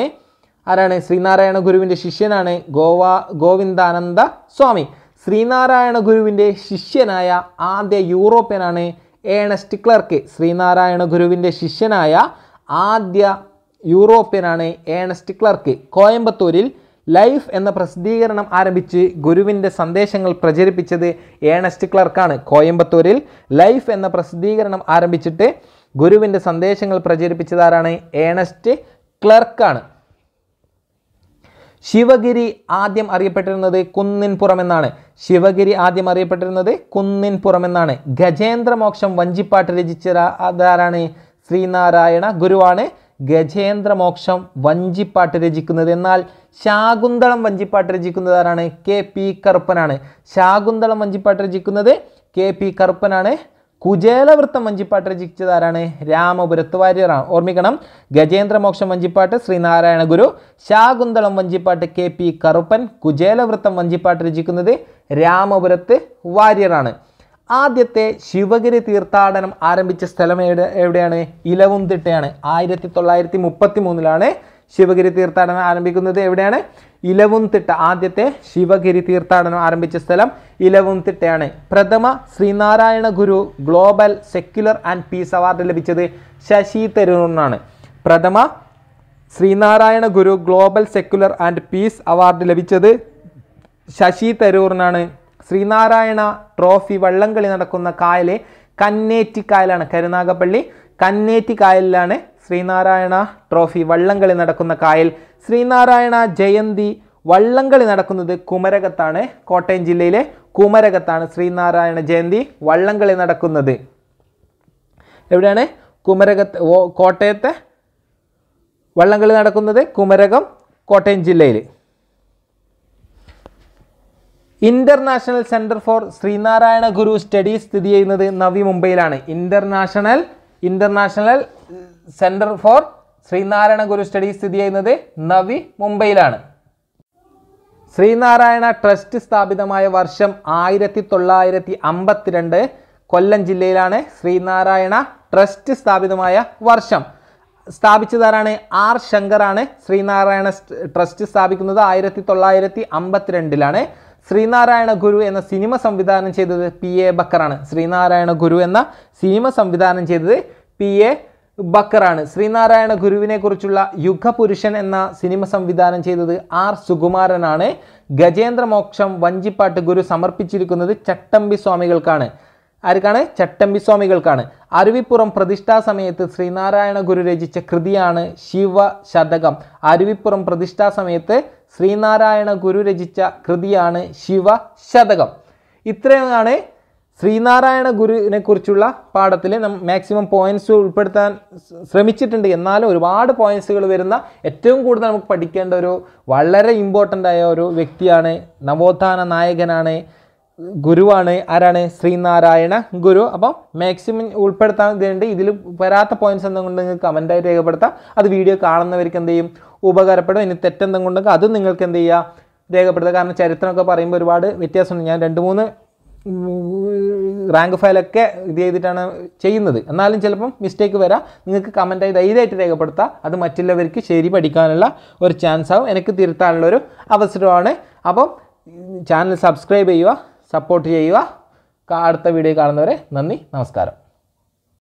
ആരാണ് ശ്രീനാരായണ ഗുരുവിൻ്റെ ശിഷ്യനാണ് ഗോവാ ഗോവിന്ദാനന്ദ സ്വാമി ശ്രീനാരായണ ഗുരുവിൻ്റെ ശിഷ്യനായ ആദ്യ യൂറോപ്യനാണ് ഏണസ്റ്റ് ക്ലർക്ക് ശ്രീനാരായണ ഗുരുവിൻ്റെ ശിഷ്യനായ ആദ്യ യൂറോപ്യനാണ് ഏണസ്റ്റ് ക്ലർക്ക് കോയമ്പത്തൂരിൽ ലൈഫ് എന്ന പ്രസിദ്ധീകരണം ആരംഭിച്ച് ഗുരുവിൻ്റെ സന്ദേശങ്ങൾ പ്രചരിപ്പിച്ചത് ഏണസ്റ്റ് ക്ലർക്കാണ് കോയമ്പത്തൂരിൽ ലൈഫ് എന്ന പ്രസിദ്ധീകരണം ആരംഭിച്ചിട്ട് ഗുരുവിൻ്റെ സന്ദേശങ്ങൾ പ്രചരിപ്പിച്ചത് ആരാണ് ഏണസ്റ്റ് ക്ലർക്കാണ് ശിവഗിരി ആദ്യം അറിയപ്പെട്ടിരുന്നത് കുന്നിൻപുറം എന്നാണ് ശിവഗിരി ആദ്യം അറിയപ്പെട്ടിരുന്നത് കുന്നിൻപുറം എന്നാണ് ഗജേന്ദ്രമോക്ഷം വഞ്ചിപ്പാട്ട് രചിച്ച ആധാരാണ് ശ്രീനാരായണ ഗുരുവാണ് ഗജേന്ദ്രമോക്ഷം വഞ്ചിപ്പാട്ട് രചിക്കുന്നത് എന്നാൽ ശാകുന്തളം വഞ്ചിപ്പാട്ട് രചിക്കുന്നത് ആരാണ് കെ പി കറുപ്പനാണ് ശാകുന്തളം വഞ്ചിപ്പാട്ട് രചിക്കുന്നത് കെ പി കറുപ്പനാണ് കുചേലവൃത്തം വഞ്ചിപ്പാട്ട് രചിച്ചത് ആരാണ് രാമപുരത്ത് വാര്യറാണ് ഓർമ്മിക്കണം ഗജേന്ദ്രമോക്ഷം വഞ്ചിപ്പാട്ട് ശ്രീനാരായണ ഗുരു ശാകുന്തളം വഞ്ചിപ്പാട്ട് കെ പി കറുപ്പൻ കുചേലവൃത്തം വഞ്ചിപ്പാട്ട് രചിക്കുന്നത് രാമപുരത്ത് വാര്യറാണ് ആദ്യത്തെ ശിവഗിരി തീർത്ഥാടനം ആരംഭിച്ച സ്ഥലം എവിടെയാണ് ഇലവുംതിട്ടയാണ് ആയിരത്തി തൊള്ളായിരത്തി മുപ്പത്തി മൂന്നിലാണ് ശിവഗിരി തീർത്ഥാടനം ആരംഭിക്കുന്നത് എവിടെയാണ് ഇലവുംതിട്ട ആദ്യത്തെ ശിവഗിരി തീർത്ഥാടനം ആരംഭിച്ച സ്ഥലം ഇലവുംതിട്ടയാണ് പ്രഥമ Sreenarayana Guru global secular and peace award ലഭിച്ചത് ശശി തരൂറിനാണ് പ്രഥമ Sreenarayana Guru global secular and peace award ലഭിച്ചത് ശശി തരൂറിനാണ് ശ്രീനാരായണ ട്രോഫി വള്ളംകളി നടക്കുന്ന കായലെ കന്നേറ്റി കായലാണ് കരുനാഗപ്പള്ളി കന്നേറ്റി കായലിലാണ് ശ്രീനാരായണ ട്രോഫി വള്ളംകളി നടക്കുന്ന കായൽ ശ്രീനാരായണ ജയന്തി വള്ളംകളി നടക്കുന്നത് കുമരകത്താണ് കോട്ടയം ജില്ലയിലെ കുമരകത്താണ് ശ്രീനാരായണ ജയന്തി വള്ളംകളി നടക്കുന്നത് എവിടെയാണ് കുമരകത്ത് കോട്ടയത്തെ വള്ളംകളി നടക്കുന്നത് കുമരകം കോട്ടയം ജില്ലയിൽ international centre for Sreenarayana Guru studies സ്ഥിതി ചെയ്യുന്നത് നവി മുംബൈയിലാണ് international international centre for Sreenarayana Guru studies സ്ഥിതി ചെയ്യുന്നത് നവി മുംബൈയിലാണ് ശ്രീനാരായണ ട്രസ്റ്റ് സ്ഥാപിതമായ വർഷം ആയിരത്തി തൊള്ളായിരത്തി അമ്പത്തിരണ്ട് കൊല്ലം ജില്ലയിലാണ് ശ്രീനാരായണ ട്രസ്റ്റ് സ്ഥാപിതമായ വർഷം സ്ഥാപിച്ചതാരാണ് ആർ ശങ്കറാണ് ശ്രീനാരായണ ട്രസ്റ്റ് സ്ഥാപിക്കുന്നത് ആയിരത്തി തൊള്ളായിരത്തി അമ്പത്തിരണ്ടിലാണ് ശ്രീനാരായണ ഗുരു എന്ന സിനിമ സംവിധാനം ചെയ്തത് പി എ ബക്കറാണ് ശ്രീനാരായണ ഗുരു എന്ന സിനിമ സംവിധാനം ചെയ്തത് പി എ ബക്കറാണ് ശ്രീനാരായണ ഗുരുവിനെ കുറിച്ചുള്ള യുഗപുരുഷൻ എന്ന സിനിമ സംവിധാനം ചെയ്തത് ആർ സുകുമാരനാണ് ഗജേന്ദ്രമോക്ഷം വഞ്ചിപ്പാട്ട് ഗുരു സമർപ്പിച്ചിരിക്കുന്നത് ചട്ടമ്പി സ്വാമികൾക്കാണ് ആർക്കാണ് ചട്ടമ്പി സ്വാമികൾക്കാണ് അരുവിപ്പുറം പ്രതിഷ്ഠാ സമയത്ത് ശ്രീനാരായണ ഗുരു രചിച്ച കൃതിയാണ് ശിവശതകം അരുവിപ്പുറം പ്രതിഷ്ഠാ സമയത്ത് ശ്രീനാരായണ ഗുരു രചിച്ച കൃതിയാണ് ശിവ ശതകം ഇത്രയാണ് ശ്രീനാരായണ ഗുരുവിനെ കുറിച്ചുള്ള പാഠത്തിൽ മാക്സിമം പോയിന്റ്സ് ഉൾപ്പെടുത്താൻ ശ്രമിച്ചിട്ടുണ്ട് എന്നാലും ഒരുപാട് പോയിന്റ്സുകൾ വരുന്ന ഏറ്റവും കൂടുതൽ നമുക്ക് പഠിക്കേണ്ട ഒരു വളരെ ഇമ്പോർട്ടൻ്റ് ആയ ഒരു വ്യക്തിയാണ് നവോത്ഥാന നായകനാണ് ഗുരുവാണ് ആരാണ് ശ്രീനാരായണ ഗുരു അപ്പം മാക്സിമം ഉൾപ്പെടുത്താൻ ഇതുണ്ട് ഇതിൽ വരാത്ത പോയിന്റ്സ് എന്തെങ്കിലും നിങ്ങൾക്ക് കമൻറ്റായി രേഖപ്പെടുത്താം അത് വീഡിയോ കാണുന്നവർക്ക് എന്ത് ചെയ്യും ഉപകാരപ്പെടും ഇനി തെറ്റെന്തെങ്കിലും ഉണ്ടെങ്കിൽ അത് നിങ്ങൾക്ക് എന്ത് ചെയ്യുക രേഖപ്പെടുത്തുക കാരണം ചരിത്രമൊക്കെ പറയുമ്പോൾ ഒരുപാട് വ്യത്യാസമുണ്ട് ഞാൻ രണ്ട് മൂന്ന് റാങ്ക് ഫയലൊക്കെ ഇത് ചെയ്തിട്ടാണ് ചെയ്യുന്നത് എന്നാലും ചിലപ്പം മിസ്റ്റേക്ക് വരാം നിങ്ങൾക്ക് കമൻറ്റായി ധൈര്യമായിട്ട് രേഖപ്പെടുത്താം അത് മറ്റുള്ളവർക്ക് ശരി പഠിക്കാനുള്ള ഒരു ചാൻസ് ആവും എനിക്ക് തിരുത്താനുള്ള ഒരു അവസരമാണ് അപ്പം ചാനൽ സബ്സ്ക്രൈബ് ചെയ്യുക സപ്പോർട്ട് ചെയ്യുക അടുത്ത വീഡിയോ കാണുന്നവരെ നന്ദി നമസ്കാരം